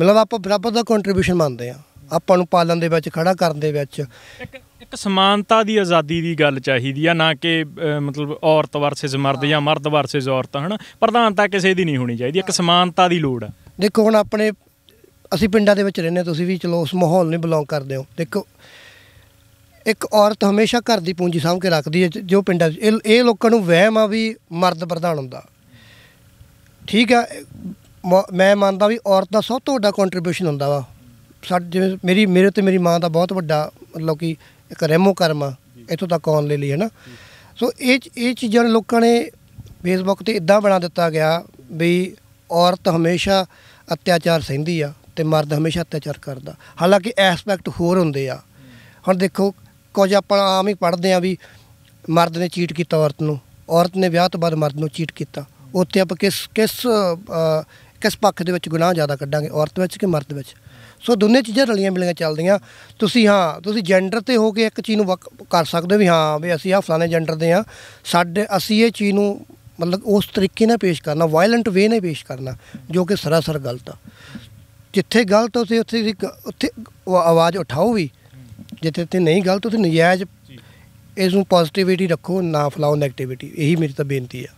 ਮਤਲਬ ਆਪਾਂ ਬਰਾਬਰ ਦਾ ਕੰਟਰੀਬਿਊਸ਼ਨ ਮੰਨਦੇ ਆ ਆਪਾਂ ਨੂੰ ਪਾਲਣ ਦੇ ਵਿੱਚ ਖੜਾ ਕਰਨ ਦੇ ਵਿੱਚ ਇੱਕ ਇੱਕ ਸਮਾਨਤਾ ਦੀ ਆਜ਼ਾਦੀ ਦੀ ਗੱਲ ਚਾਹੀਦੀ ਆ ਨਾ ਕਿ ਮਤਲਬ ਔਰਤ ਵਰਸਸ ਮਰਦ ਜਾਂ ਮਰਦ ਵਰਸਸ ਔਰਤ ਹਨ ਪ੍ਰਧਾਨਤਾ ਕਿਸੇ ਦੀ ਨਹੀਂ ਹੋਣੀ ਚਾਹੀਦੀ ਇੱਕ ਸਮਾਨਤਾ ਦੀ ਲੋੜ ਆ ਦੇਖੋ ਹੁਣ ਆਪਣੇ ਅਸੀਂ ਪਿੰਡਾਂ ਦੇ ਵਿੱਚ ਰਹਿੰਦੇ ਤੁਸੀਂ ਵੀ ਚਲੋ ਉਸ ਮਾਹੌਲ ਨੂੰ ਬਿਲੋਂਗ ਕਰਦੇ ਹੋ ਦੇਖੋ ਇੱਕ ਔਰਤ ਹਮੇਸ਼ਾ ਘਰ ਦੀ ਪੂੰਜੀ ਸਾਂਭ ਕੇ ਰੱਖਦੀ ਹੈ ਜੋ ਪਿੰਡਾਂ ਇਹ ਲੋਕਾਂ ਨੂੰ ਵਹਿਮ ਆ ਵੀ ਮਰਦ ਪ੍ਰਧਾਨ ਹੁੰਦਾ ਠੀਕ ਆ ਮੈਂ ਮੰਨਦਾ ਵੀ ਔਰਤ ਦਾ ਸਭ ਤੋਂ ਵੱਡਾ ਕੰਟਰੀਬਿਊਸ਼ਨ ਹੁੰਦਾ ਵਾ ਸਾਡੇ ਜਿਵੇਂ ਮੇਰੀ ਮੇਰੇ ਤੇ ਮੇਰੀ ਮਾਂ ਦਾ ਬਹੁਤ ਵੱਡਾ ਮਤਲਬ ਕਿ ਇੱਕ ਰਹਿਮੋ ਕਰਮ ਆ ਤੱਕ ਆਉਣ ਲਈ ਲਈ ਹੈ ਨਾ ਸੋ ਇਹ ਇਹ ਚੀਜ਼ਾਂ ਲੋਕਾਂ ਨੇ ਫੇਸਬੁੱਕ ਤੇ ਇਦਾਂ ਬਣਾ ਦਿੱਤਾ ਗਿਆ ਵੀ ਔਰਤ ਹਮੇਸ਼ਾ ਅਤਿਆਚਾਰ ਸਹਿੰਦੀ ਆ ਤੇ ਮਰਦ ਹਮੇਸ਼ਾ ਅਤਿਆਚਾਰ ਕਰਦਾ ਹਾਲਾਂਕਿ ਐਸਪੈਕਟ ਹੋਰ ਹੁੰਦੇ ਆ ਹੁਣ ਦੇਖੋ ਕੁਝ ਆਪਾਂ ਆਮ ਹੀ ਪੜ੍ਹਦੇ ਆ ਵੀ ਮਰਦ ਨੇ ਚੀਟ ਕੀਤਾ ਔਰਤ ਨੂੰ ਔਰਤ ਨੇ ਵਿਆਹ ਤੋਂ ਬਾਅਦ ਮਰਦ ਨੂੰ ਚੀਟ ਕੀਤਾ ਉੱਥੇ ਆਪਾਂ ਕਿਸ ਕਿਸ ਕਿਸ ਪੱਖ ਦੇ ਵਿੱਚ ਗੁਨਾਹ ਜ਼ਿਆਦਾ ਕੱਢਾਂਗੇ ਔਰਤ ਵਿੱਚ ਕਿ ਮਰਦ ਵਿੱਚ ਸੋ ਦੋਨੇ ਚੀਜ਼ਾਂ ਰਲੀਆਂ ਮਿਲੀਆਂ ਚੱਲਦੀਆਂ ਤੁਸੀਂ ਹਾਂ ਤੁਸੀਂ ਜੈਂਡਰ ਤੇ ਹੋ ਕੇ ਇੱਕ ਚੀਜ਼ ਨੂੰ ਕਰ ਸਕਦੇ ਵੀ ਹਾਂ ਵੀ ਅਸੀਂ ਆ ਫਲਾਣੇ ਜੈਂਡਰ ਦੇ ਆ ਸਾਡੇ ਅਸੀਂ ਇਹ ਚੀਜ਼ ਨੂੰ ਮਤਲਬ ਉਸ ਤਰੀਕੇ ਨਾਲ ਪੇਸ਼ ਕਰਨਾ ਵਾਇਲੈਂਟ ਵੇ ਨਾਲ ਪੇਸ਼ ਕਰਨਾ ਜੋ ਕਿ ਸਰਾਸਰ ਗਲਤ ਆ ਜਿੱਥੇ ਗਲਤ ਹੋ ਤੇ ਉੱਥੇ ਉੱਥੇ ਆਵਾਜ਼ ਉਠਾਓ ਵੀ ਜਿੱਥੇ ਤੇ ਨਹੀਂ ਗਲਤ ਉੱਥੇ ਨਜਾਇਜ਼ ਇਸ ਨੂੰ ਪੋਜ਼ਿਟਿਵਿਟੀ ਰੱਖੋ ਨਾ ਫਲਾਓ ਨੈਗੇਟਿਵਿਟੀ ਇਹੀ ਮੇਰੀ ਤਾਂ ਬੇਨਤੀ ਆ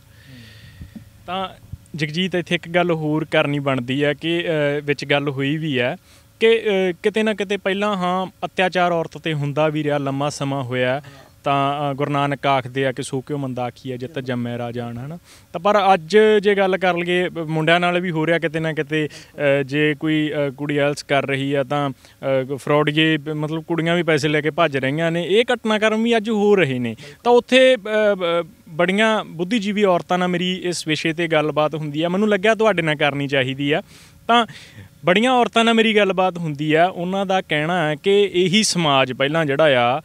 ਤਾਂ ਜਗਜੀਤ ਇੱਥੇ ਇੱਕ ਗੱਲ ਹੋਰ ਕਰਨੀ ਬਣਦੀ ਹੈ ਕਿ ਵਿੱਚ ਗੱਲ ਹੋਈ ਵੀ ਹੈ ਕਿ ਕਿਤੇ ਨਾ ਕਿਤੇ ਪਹਿਲਾਂ ਹਾਂ ਅਤਿਆਚਾਰ ਔਰਤ ਤੇ ਹੁੰਦਾ ਵੀ ਰਿਹਾ ਲੰਮਾ ਸਮਾਂ ਹੋਇਆ ਤਾਂ ਗੁਰੂ ਨਾਨਕ ਆਖਦੇ ਆ ਕਿ ਕਿਉ ਮੰਦਾ ਆ ਜਿੱਤ ਜੰਮੇ ਰਾਜਾਨ ਹਨਾ ਤਾਂ ਪਰ ਅੱਜ ਜੇ ਗੱਲ ਕਰ ਲਈਏ ਮੁੰਡਿਆਂ ਨਾਲ ਵੀ ਹੋ ਰਿਹਾ ਕਿਤੇ ਨਾ ਕਿਤੇ ਜੇ ਕੋਈ ਕੁੜੀ ਐਲਸ ਕਰ ਰਹੀ ਆ ਤਾਂ ਫਰਾਡ ਜੇ ਮਤਲਬ ਕੁੜੀਆਂ ਵੀ ਪੈਸੇ ਲੈ ਕੇ ਭੱਜ ਰਹੀਆਂ ਨੇ ਇਹ ਘਟਨਾਕ੍ਰਮ ਵੀ ਅੱਜ ਹੋ ਰਹੇ ਨੇ ਤਾਂ ਉੱਥੇ ਬੜੀਆਂ ਬੁੱਧੀਜੀਵੀ ਔਰਤਾਂ ਨਾਲ ਮੇਰੀ ਇਸ ਵਿਸ਼ੇ ਤੇ ਗੱਲਬਾਤ ਹੁੰਦੀ ਆ ਮੈਨੂੰ ਲੱਗਿਆ ਤੁਹਾਡੇ ਨਾਲ ਕਰਨੀ ਚਾਹੀਦੀ ਆ ਤਾਂ ਬੜੀਆਂ ਔਰਤਾਂ ਨਾਲ ਮੇਰੀ ਗੱਲਬਾਤ ਹੁੰਦੀ ਆ ਉਹਨਾਂ ਦਾ ਕਹਿਣਾ ਹੈ ਕਿ ਇਹੀ ਸਮਾਜ ਪਹਿਲਾਂ ਜਿਹੜਾ ਆ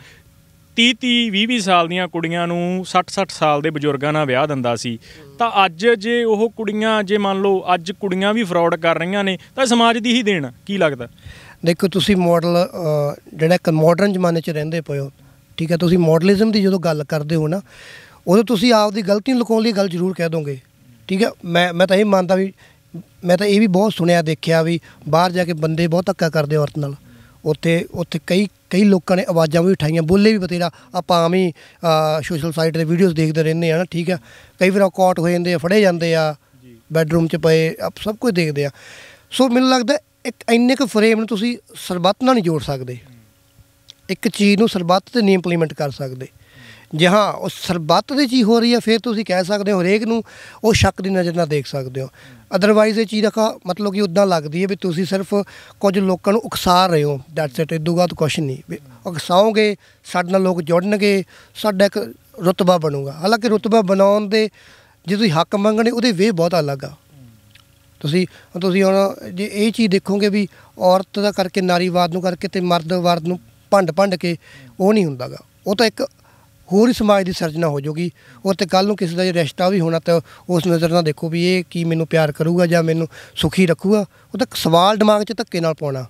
30 30 20 20 ਸਾਲ ਦੀਆਂ ਕੁੜੀਆਂ ਨੂੰ 60 60 ਸਾਲ ਦੇ ਬਜ਼ੁਰਗਾਂ ਨਾਲ ਵਿਆਹ ਦਿੰਦਾ ਸੀ ਤਾਂ ਅੱਜ ਜੇ ਉਹ ਕੁੜੀਆਂ ਜੇ ਮੰਨ ਲਓ ਅੱਜ ਕੁੜੀਆਂ ਵੀ ਫਰਾਡ ਕਰ ਰਹੀਆਂ ਨੇ ਤਾਂ ਸਮਾਜ ਦੀ ਹੀ ਦੇਣ ਕੀ ਲੱਗਦਾ ਦੇਖੋ ਤੁਸੀਂ ਮਾਡਲ ਜਿਹੜਾ ਇੱਕ ਮਾਡਰਨ ਜ਼ਮਾਨੇ 'ਚ ਰਹਿੰਦੇ ਪਏ ਹੋ ਠੀਕ ਹੈ ਤੁਸੀਂ ਮਾਡਲਿਜ਼ਮ ਦੀ ਜਦੋਂ ਗੱਲ ਕਰਦੇ ਹੋ ਨਾ ਉਦੋਂ ਤੁਸੀਂ ਆਪ ਦੀ ਗਲਤੀ ਨੂੰ ਲੁਕਾਉਣ ਲਈ ਗੱਲ ਜ਼ਰੂਰ ਕਹਿ ਦੋਗੇ ਠੀਕ ਹੈ ਮੈਂ ਮੈਂ ਤਾਂ ਇਹ ਮੰਨਦਾ ਵੀ ਮੈਂ ਤਾਂ ਇਹ ਵੀ ਬਹੁਤ ਸੁਣਿਆ ਦੇਖਿਆ ਵੀ ਬਾਹਰ ਜਾ ਕੇ ਬੰਦੇ ਬਹੁਤ ਧੱਕਾ ਕਰਦੇ ਔਰਤ ਨਾਲ ਉੱਥੇ ਉੱਥੇ ਕਈ ਕਈ ਲੋਕਾਂ ਨੇ ਆਵਾਜ਼ਾਂ ਵੀ ਉਠਾਈਆਂ ਬੋਲੇ ਵੀ ਬਤੇਰਾ ਆਪਾਂ ਆਮ ਹੀ ਸੋਸ਼ਲ ਸਾਈਟ ਤੇ ਵੀਡੀਓਜ਼ ਦੇਖਦੇ ਰਹਿੰਦੇ ਆ ਨਾ ਠੀਕ ਆ ਕਈ ਵਾਰ ਕਾਟ ਹੋ ਜਾਂਦੇ ਆ ਫੜੇ ਜਾਂਦੇ ਆ ਬੈੱਡਰੂਮ 'ਚ ਪਏ ਆਪ ਸਭ ਕੁਝ ਦੇਖਦੇ ਆ ਸੋ ਮੈਨੂੰ ਲੱਗਦਾ ਇੱਕ ਇੰਨੇ ਕੁ ਫਰੇਮ ਨੂੰ ਤੁਸੀਂ ਸਰਬੱਤ ਨਾਲ ਨਹੀਂ ਜੋੜ ਸਕਦੇ ਇੱਕ ਚੀਜ਼ ਨੂੰ ਸਰਬੱਤ ਤੇ ਨਹੀਂ ਇੰਪਲੀਮੈਂਟ ਕਰ ਸਕਦੇ ਜਹਾਂ ਉਹ ਸਰਬੱਤ ਦੀ ਚੀ ਹੋ ਰਹੀ ਹੈ ਫਿਰ ਤੁਸੀਂ ਕਹਿ ਸਕਦੇ ਹੋ ਹਰੇਕ ਨੂੰ ਉਹ ਸ਼ੱਕ ਦੀ ਨਜ਼ਰ ਨਾਲ ਦੇਖ ਸਕਦੇ ਹੋ ਅਦਰਵਾਈਜ਼ ਇਹ ਚੀਜ਼ ਦਾ ਮਤਲਬ ਕਿ ਉਦਾਂ ਲੱਗਦੀ ਹੈ ਵੀ ਤੁਸੀਂ ਸਿਰਫ ਕੁਝ ਲੋਕਾਂ ਨੂੰ ਉਕਸਾਰ ਰਹੇ ਹੋ ਦੈਟਸ ਇਟ ਇਦੋਂ ਬਾਅਦ ਕੁਝ ਨਹੀਂ ਉਕਸਾਓਗੇ ਸਾਡੇ ਨਾਲ ਲੋਕ ਜੁੜਨਗੇ ਸਾਡਾ ਇੱਕ ਰਤਬਾ ਬਣੂਗਾ ਹਾਲਾਂਕਿ ਰਤਬਾ ਬਣਾਉਣ ਦੇ ਜੇ ਤੁਸੀਂ ਹੱਕ ਮੰਗਣੇ ਉਹਦੇ ਵੇ ਬਹੁਤ ਅਲੱਗ ਆ ਤੁਸੀਂ ਤੁਸੀਂ ਹੁਣ ਜੇ ਇਹ ਚੀਜ਼ ਦੇਖੋਗੇ ਵੀ ਔਰਤ ਦਾ ਕਰਕੇ ਨਾਰੀਵਾਦ ਨੂੰ ਕਰਕੇ ਤੇ ਮਰਦਵਾਦ ਨੂੰ ਭੰਡ ਭੰਡ ਕੇ ਉਹ ਨਹੀਂ ਹੁੰਦਾਗਾ ਉਹ ਤਾਂ ਇੱਕ ਹੋਰ ਹੀ ਸਮਾਜ ਦੀ ਸਿਰਜਣਾ ਹੋ ਜਾਊਗੀ ਉਹ ਤੇ ਕੱਲ ਨੂੰ ਕਿਸੇ ਦਾ ਜੇ ਰਿਸ਼ਤਾ ਵੀ ਹੋਣਾ ਤਾਂ ਉਸ ਨਜ਼ਰ ਨਾਲ ਦੇਖੋ ਵੀ ਇਹ ਕੀ ਮੈਨੂੰ ਪਿਆਰ ਕਰੂਗਾ ਜਾਂ ਮੈਨੂੰ ਸੁਖੀ ਰੱਖੂਗਾ ਉਹ ਤਾਂ ਸਵਾਲ ਦਿਮਾਗ 'ਚ ਧੱਕੇ ਨਾਲ ਪਾਉਣਾ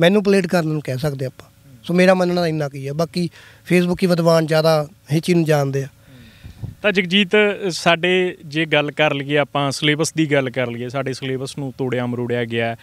ਮੈਨੂੰ ਪਲੇਟ ਕਰਨ ਨੂੰ ਕਹਿ ਸਕਦੇ ਆਪਾਂ ਸੋ ਮੇਰਾ ਮੰਨਣਾ ਇੰਨਾ ਕੀ ਹੈ ਬਾਕੀ ਫੇਸਬੁੱਕ ਹੀ ਵਿਦਵਾਨ ਜ਼ਿਆਦਾ ਇਹ ਚੀਜ਼ ਨੂੰ ਜਾਣਦੇ ਆ ਤਾਂ ਜਗਜੀਤ ਸਾਡੇ ਜੇ ਗੱਲ ਕਰ ਲਈਏ ਆਪਾਂ ਸਿਲੇਬਸ ਦੀ ਗੱਲ ਕਰ ਲਈਏ ਸਾਡੇ ਸਿਲੇਬਸ ਨੂੰ ਤੋੜਿਆ ਮਰੋੜਿਆ ਗਿਆ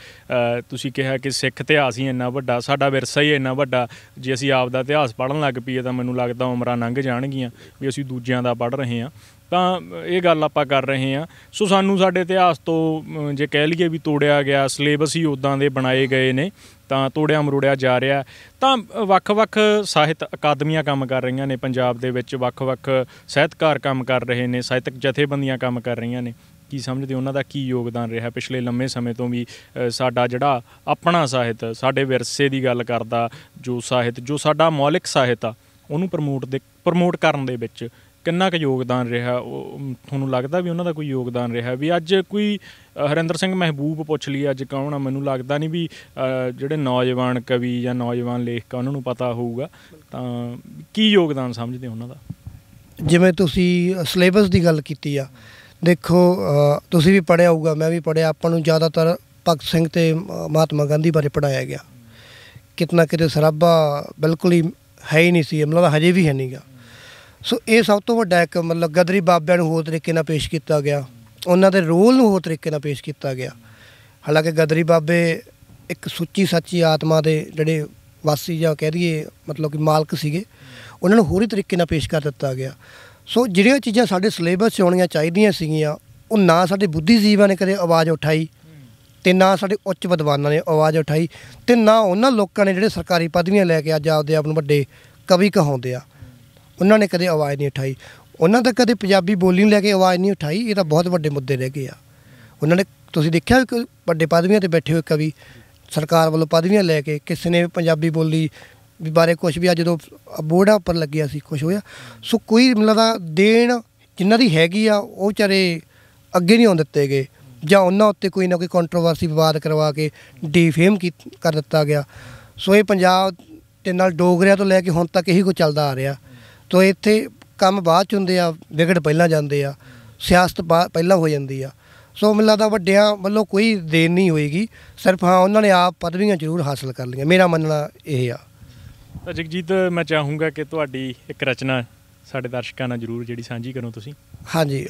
ਤੁਸੀਂ ਕਿਹਾ ਕਿ ਸਿੱਖ ਇਤਿਹਾਸ ਹੀ ਇੰਨਾ ਵੱਡਾ ਸਾਡਾ ਵਿਰਸਾ ਹੀ ਇੰਨਾ ਵੱਡਾ ਜੇ ਅਸੀਂ ਆਪ ਦਾ ਇਤਿਹਾਸ ਪੜਨ ਲੱਗ ਪਈਏ ਤਾਂ ਮੈਨੂੰ ਲੱਗਦਾ ਉਮਰਾਂ ਲੰਘ ਜਾਣਗੀਆਂ ਵੀ ਅਸੀਂ ਦੂਜਿਆਂ ਦਾ ਪੜ ਰਹੇ ਹਾਂ ਤਾਂ ਇਹ ਗੱਲ ਆਪਾਂ ਕਰ ਰਹੇ ਹਾਂ ਸੋ ਸਾਨੂੰ ਸਾਡੇ ਇਤਿਹਾਸ ਤੋਂ ਜੇ ਕਹਿ ਲਈਏ ਵੀ ਤੋੜਿਆ ਗਿਆ ਸਿਲੇਬਸ ਹੀ ਉਦਾਂ ਦੇ ਬਣਾਏ ਗਏ ਨੇ ਤਾਂ ਤੋੜਿਆ ਮਰੋੜਿਆ ਜਾ ਰਿਹਾ ਤਾਂ ਵੱਖ-ਵੱਖ ਸਾਹਿਤ ਅਕਾਦਮੀਆਂ ਕੰਮ ਕਰ ਰਹੀਆਂ ਨੇ ਪੰਜਾਬ ਦੇ ਵਿੱਚ ਵੱਖ-ਵੱਖ ਸਾਹਿਤਕਾਰ ਕੰਮ ਕਰ ਰਹੇ ਨੇ ਸਾਹਿਤਕ ਜਥੇਬੰਦੀਆਂ ਕੰਮ ਕਰ ਰਹੀਆਂ ਨੇ ਕੀ ਸਮਝਦੇ ਉਹਨਾਂ ਦਾ ਕੀ ਯੋਗਦਾਨ ਰਿਹਾ ਪਿਛਲੇ ਲੰਮੇ ਸਮੇਂ ਤੋਂ ਵੀ ਸਾਡਾ ਜਿਹੜਾ ਆਪਣਾ ਸਾਹਿਤ ਸਾਡੇ ਵਿਰਸੇ ਦੀ ਗੱਲ ਕਰਦਾ ਜੋ ਸਾਹਿਤ ਜੋ ਸਾਡਾ ਮੌਲਿਕ ਸਾਹਿਤ ਆ ਉਹਨੂੰ ਪ੍ਰਮੋਟ ਦੇ ਪ੍ਰਮੋਟ ਕਰਨ ਦੇ ਵਿੱਚ ਕਿੰਨਾ ਕੁ ਯੋਗਦਾਨ ਰਿਹਾ ਉਹ ਤੁਹਾਨੂੰ ਲੱਗਦਾ ਵੀ ਉਹਨਾਂ ਦਾ ਕੋਈ ਯੋਗਦਾਨ ਰਿਹਾ ਵੀ ਅੱਜ ਕੋਈ ਹਰਿੰਦਰ ਸਿੰਘ ਮਹਿਬੂਬ ਪੁੱਛ ਲਈ ਅੱਜ ਕੌਣ ਆ ਮੈਨੂੰ ਲੱਗਦਾ ਨਹੀਂ ਵੀ ਜਿਹੜੇ ਨੌਜਵਾਨ ਕਵੀ ਜਾਂ ਨੌਜਵਾਨ ਲੇਖਕ ਉਹਨਾਂ ਨੂੰ ਪਤਾ ਹੋਊਗਾ ਤਾਂ ਕੀ ਯੋਗਦਾਨ ਸਮਝਦੇ ਉਹਨਾਂ ਦਾ ਜਿਵੇਂ ਤੁਸੀਂ ਸਿਲੇਬਸ ਦੀ ਗੱਲ ਕੀਤੀ ਆ ਦੇਖੋ ਤੁਸੀਂ ਵੀ ਪੜਿਆ ਹੋਊਗਾ ਮੈਂ ਵੀ ਪੜਿਆ ਆਪਾਂ ਨੂੰ ਜ਼ਿਆਦਾਤਰ ਭਗਤ ਸਿੰਘ ਤੇ ਮਹਾਤਮਾ ਗਾਂਧੀ ਬਾਰੇ ਪੜਾਇਆ ਗਿਆ ਕਿਤਨਾ ਕਿਤੇ ਸਰਾਬਾ ਬਿਲਕੁਲ ਹੀ ਹੈ ਹੀ ਨਹੀਂ ਸੀ ਮਤਲਬ ਹਜੇ ਵੀ ਹੈ ਨਹੀਂਗਾ ਸੋ ਇਹ ਸਭ ਤੋਂ ਵੱਡਾ ਇੱਕ ਮਤਲਬ ਗਦਰੀ ਬਾਬਿਆਂ ਨੂੰ ਹੋਰ ਤਰੀਕੇ ਨਾਲ ਪੇਸ਼ ਕੀਤਾ ਗਿਆ ਉਹਨਾਂ ਦੇ ਰੋਲ ਨੂੰ ਹੋਰ ਤਰੀਕੇ ਨਾਲ ਪੇਸ਼ ਕੀਤਾ ਗਿਆ ਹਾਲਾਂਕਿ ਗਦਰੀ ਬਾਬੇ ਇੱਕ ਸੁੱਚੀ ਸੱਚੀ ਆਤਮਾ ਦੇ ਜਿਹੜੇ ਵਾਸੀ ਜਾਂ ਕਹਿ ਦਈਏ ਮਤਲਬ ਕਿ ਮਾਲਕ ਸੀਗੇ ਉਹਨਾਂ ਨੂੰ ਹੋਰ ਹੀ ਤਰੀਕੇ ਨਾਲ ਪੇਸ਼ ਕਰ ਦਿੱਤਾ ਗਿਆ ਸੋ ਜਿਹੜੀਆਂ ਚੀਜ਼ਾਂ ਸਾਡੇ ਸਿਲੇਬਸ 'ਚ ਆਉਣੀਆਂ ਚਾਹੀਦੀਆਂ ਸੀਗੀਆਂ ਉਹ ਨਾ ਸਾਡੇ ਬੁੱਧੀਜੀਵਾਂ ਨੇ ਕਦੇ ਆਵਾਜ਼ ਉਠਾਈ ਤੇ ਨਾ ਸਾਡੇ ਉੱਚ ਵਿਦਵਾਨਾਂ ਨੇ ਆਵਾਜ਼ ਉਠਾਈ ਤੇ ਨਾ ਉਹਨਾਂ ਲੋਕਾਂ ਨੇ ਜਿਹੜੇ ਸਰਕਾਰੀ ਪਦਵੀਆਂ ਲੈ ਕੇ ਅੱਜ ਆਪਦੇ ਆਪ ਨੂੰ ਵੱਡੇ ਕਵੀ ਕਹਾਉਂਦੇ ਆ ਉਹਨਾਂ ਨੇ ਕਦੇ ਆਵਾਜ਼ ਨਹੀਂ ਉਠਾਈ ਉਹਨਾਂ ਦਾ ਕਦੇ ਪੰਜਾਬੀ ਬੋਲੀ ਨੂੰ ਲੈ ਕੇ ਆਵਾਜ਼ ਨਹੀਂ ਉਠਾਈ ਇਹ ਤਾਂ ਬਹੁਤ ਵੱਡੇ ਮੁੱਦੇ ਰਹਿ ਗਏ ਆ ਉਹਨਾਂ ਨੇ ਤੁਸੀਂ ਦੇਖਿਆ ਕਿ ਵੱਡੇ ਪਦਵੀਆਂ ਤੇ ਬੈਠੇ ਹੋਏ ਕਵੀ ਸਰਕਾਰ ਵੱਲੋਂ ਪਦਵੀਆਂ ਲੈ ਕੇ ਕਿਸੇ ਨੇ ਪੰਜਾਬੀ ਬੋਲੀ ਬਾਰੇ ਕੁਝ ਵੀ ਆ ਜਦੋਂ ਬੋਰਡਾਂ ਉੱਪਰ ਲੱਗਿਆ ਸੀ ਕੁਝ ਹੋਇਆ ਸੋ ਕੋਈ ਮਤਲਬ ਦਾ ਦੇਣ ਜਿੰਨਾਂ ਦੀ ਹੈਗੀ ਆ ਉਹ ਚਾਰੇ ਅੱਗੇ ਨਹੀਂ ਆਉਂ ਦਿੱਤੇ ਗਏ ਜਾਂ ਉਹਨਾਂ ਉੱਤੇ ਕੋਈ ਨਾ ਕੋਈ ਕੰਟਰੋਵਰਸੀ ਵਿਵਾਦ ਕਰਵਾ ਕੇ ਡੀਫੇਮ ਕਰ ਦਿੱਤਾ ਗਿਆ ਸੋ ਇਹ ਪੰਜਾਬ ਤੇ ਨਾਲ ਡੋਗਰਿਆਂ ਤੋਂ ਲੈ ਕੇ ਹੁਣ ਤੱਕ ਇਹੀ ਕੁਝ ਚੱਲਦਾ ਆ ਰਿਹਾ ਤੋਂ ਇੱਥੇ ਕੰਮ ਬਾਅਦ ਚ ਹੁੰਦੇ ਆ ਵਿਗੜ ਪਹਿਲਾਂ ਜਾਂਦੇ ਆ ਸਿਆਸਤ ਪਹਿਲਾਂ ਹੋ ਜਾਂਦੀ ਆ ਸੋ ਮੈਨੂੰ ਲੱਗਦਾ ਵੱਡਿਆਂ ਵੱਲੋਂ ਕੋਈ ਦੇਣ ਨਹੀਂ ਹੋਏਗੀ ਸਿਰਫ ਹਾਂ ਉਹਨਾਂ ਨੇ ਆਪ ਪਦਵੀਆਂ ਜ਼ਰੂਰ ਹਾਸਲ ਕਰ ਲਈਆਂ ਮੇਰਾ ਮੰਨਣਾ ਇਹ ਆ ਤਾਂ ਜਗਜੀਤ ਮੈਂ ਚਾਹੂੰਗਾ ਕਿ ਤੁਹਾਡੀ ਇੱਕ ਰਚਨਾ ਸਾਡੇ ਦਰਸ਼ਕਾਂ ਨਾਲ ਜ਼ਰੂਰ ਜਿਹੜੀ ਸਾਂਝੀ ਕਰੋ ਤੁਸੀਂ ਹਾਂਜੀ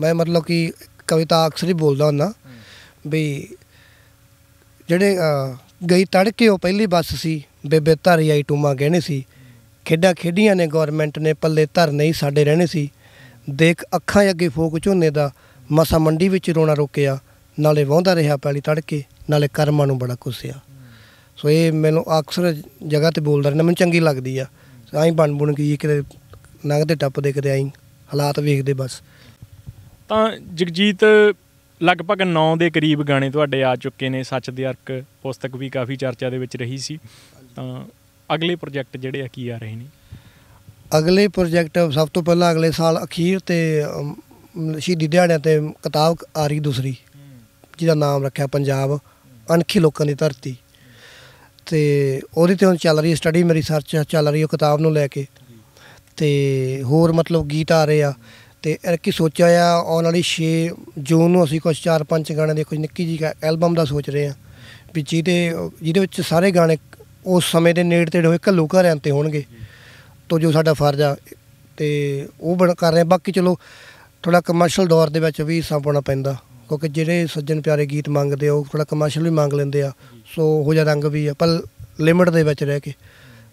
ਮੈਂ ਮਤਲਬ ਕਿ ਕਵਿਤਾ ਅਕਸਰ ਹੀ ਬੋਲਦਾ ਹੁੰਦਾ ਵੀ ਜਿਹੜੇ ਗਈ ਤੜਕੇ ਉਹ ਪਹਿਲੀ ਬੱਸ ਸੀ ਬੇਬੇ ਧਾਰੀ ਆਈ ਟੂਮਾ ਕਹਿੰਦੇ ਸੀ ਖੇਡਾਂ ਖੇਡੀਆਂ ਨੇ ਗਵਰਨਮੈਂਟ ਨੇ ਪੱਲੇ ਧਰ ਨਹੀਂ ਸਾਡੇ ਰਹਿਣੇ ਸੀ ਦੇਖ ਅੱਖਾਂ ਅੱਗੇ ਫੋਕ ਝੋਨੇ ਦਾ ਮਸਾ ਮੰਡੀ ਵਿੱਚ ਰੋਣਾ ਰੋਕਿਆ ਨਾਲੇ ਵਾਹੁੰਦਾ ਰਿਹਾ ਪੈਲੀ ਤੜਕੇ ਨਾਲੇ ਕਰਮਾਂ ਨੂੰ ਬੜਾ ਕੁੱਸਿਆ ਸੋ ਇਹ ਮੈਨੂੰ ਅਕਸਰ ਜਗ੍ਹਾ ਤੇ ਬੋਲਦਾ ਰਹਿੰਦਾ ਮੈਨੂੰ ਚੰਗੀ ਲੱਗਦੀ ਆ ਐਂ ਬਣ ਬੁਣ ਕੀ ਕਿਤੇ ਟੱਪ ਦੇ ਕਿਤੇ ਆਈ ਹਾਲਾਤ ਵੇਖਦੇ ਬਸ ਤਾਂ ਜਗਜੀਤ ਲਗਭਗ 9 ਦੇ ਕਰੀਬ ਗਾਣੇ ਤੁਹਾਡੇ ਆ ਚੁੱਕੇ ਨੇ ਸੱਚ ਦੇ ਅਰਕ ਪੁਸਤਕ ਵੀ ਕਾਫੀ ਚਰਚਾ ਦੇ ਵਿੱਚ ਰਹੀ ਸੀ ਤਾਂ ਅਗਲੇ ਪ੍ਰੋਜੈਕਟ ਜਿਹੜੇ ਆ ਕੀ ਆ ਰਹੇ ਨੇ ਅਗਲੇ ਪ੍ਰੋਜੈਕਟ ਸਭ ਤੋਂ ਪਹਿਲਾਂ ਅਗਲੇ ਸਾਲ ਅਖੀਰ ਤੇ ਸ਼ੀਦੀ ਦਿਹਾੜਿਆਂ ਤੇ ਕਿਤਾਬ ਆ ਰਹੀ ਦੂਸਰੀ ਜਿਹਦਾ ਨਾਮ ਰੱਖਿਆ ਪੰਜਾਬ ਅਣਖੀ ਲੋਕਾਂ ਦੀ ਧਰਤੀ ਤੇ ਉਹਦੇ ਤੇ ਹੁਣ ਚੱਲ ਰਹੀ ਸਟੱਡੀ ਮੇਰੀ ਰਿਸਰਚ ਚੱਲ ਰਹੀ ਉਹ ਕਿਤਾਬ ਨੂੰ ਲੈ ਕੇ ਤੇ ਹੋਰ ਮਤਲਬ ਗੀਤ ਆ ਰਹੇ ਆ ਤੇ ਕੀ ਸੋਚਿਆ ਆ ਆਉਣ ਵਾਲੀ 6 ਜੂਨ ਨੂੰ ਅਸੀਂ ਕੁਝ 4-5 ਗਾਣੇ ਦੇ ਕੁਝ ਨਿੱਕੀ ਜੀ ਐਲਬਮ ਦਾ ਸੋਚ ਰਹੇ ਆ ਵੀ ਜਿਹਦੇ ਜਿਹਦੇ ਵਿੱਚ ਸਾਰੇ ਗਾਣੇ ਉਸ ਸਮੇਂ ਦੇ ਨੇੜੇ ਤੇੜੇ ਹੋਏ ਘੱਲੂ ਘਰਿਆਂ ਤੇ ਹੋਣਗੇ ਤੋ ਜੋ ਸਾਡਾ ਫਰਜ਼ ਆ ਤੇ ਉਹ ਬਣ ਕਰ ਰਹੇ ਬਾਕੀ ਚਲੋ ਥੋੜਾ ਕਮਰਸ਼ੀਅਲ ਦੌਰ ਦੇ ਵਿੱਚ ਵੀ ਹਿੱਸਾ ਪੈਂਦਾ ਕਿਉਂਕਿ ਜਿਹੜੇ ਸੱਜਣ ਪਿਆਰੇ ਗੀਤ ਮੰਗਦੇ ਆ ਉਹ ਥੋੜਾ ਕਮਰਸ਼ੀਅਲ ਵੀ ਮੰਗ ਲੈਂਦੇ ਆ ਸੋ ਉਹ ਜਿਹਾ ਰੰਗ ਵੀ ਆ ਪਰ ਲਿਮਟ ਦੇ ਵਿੱਚ ਰਹਿ ਕੇ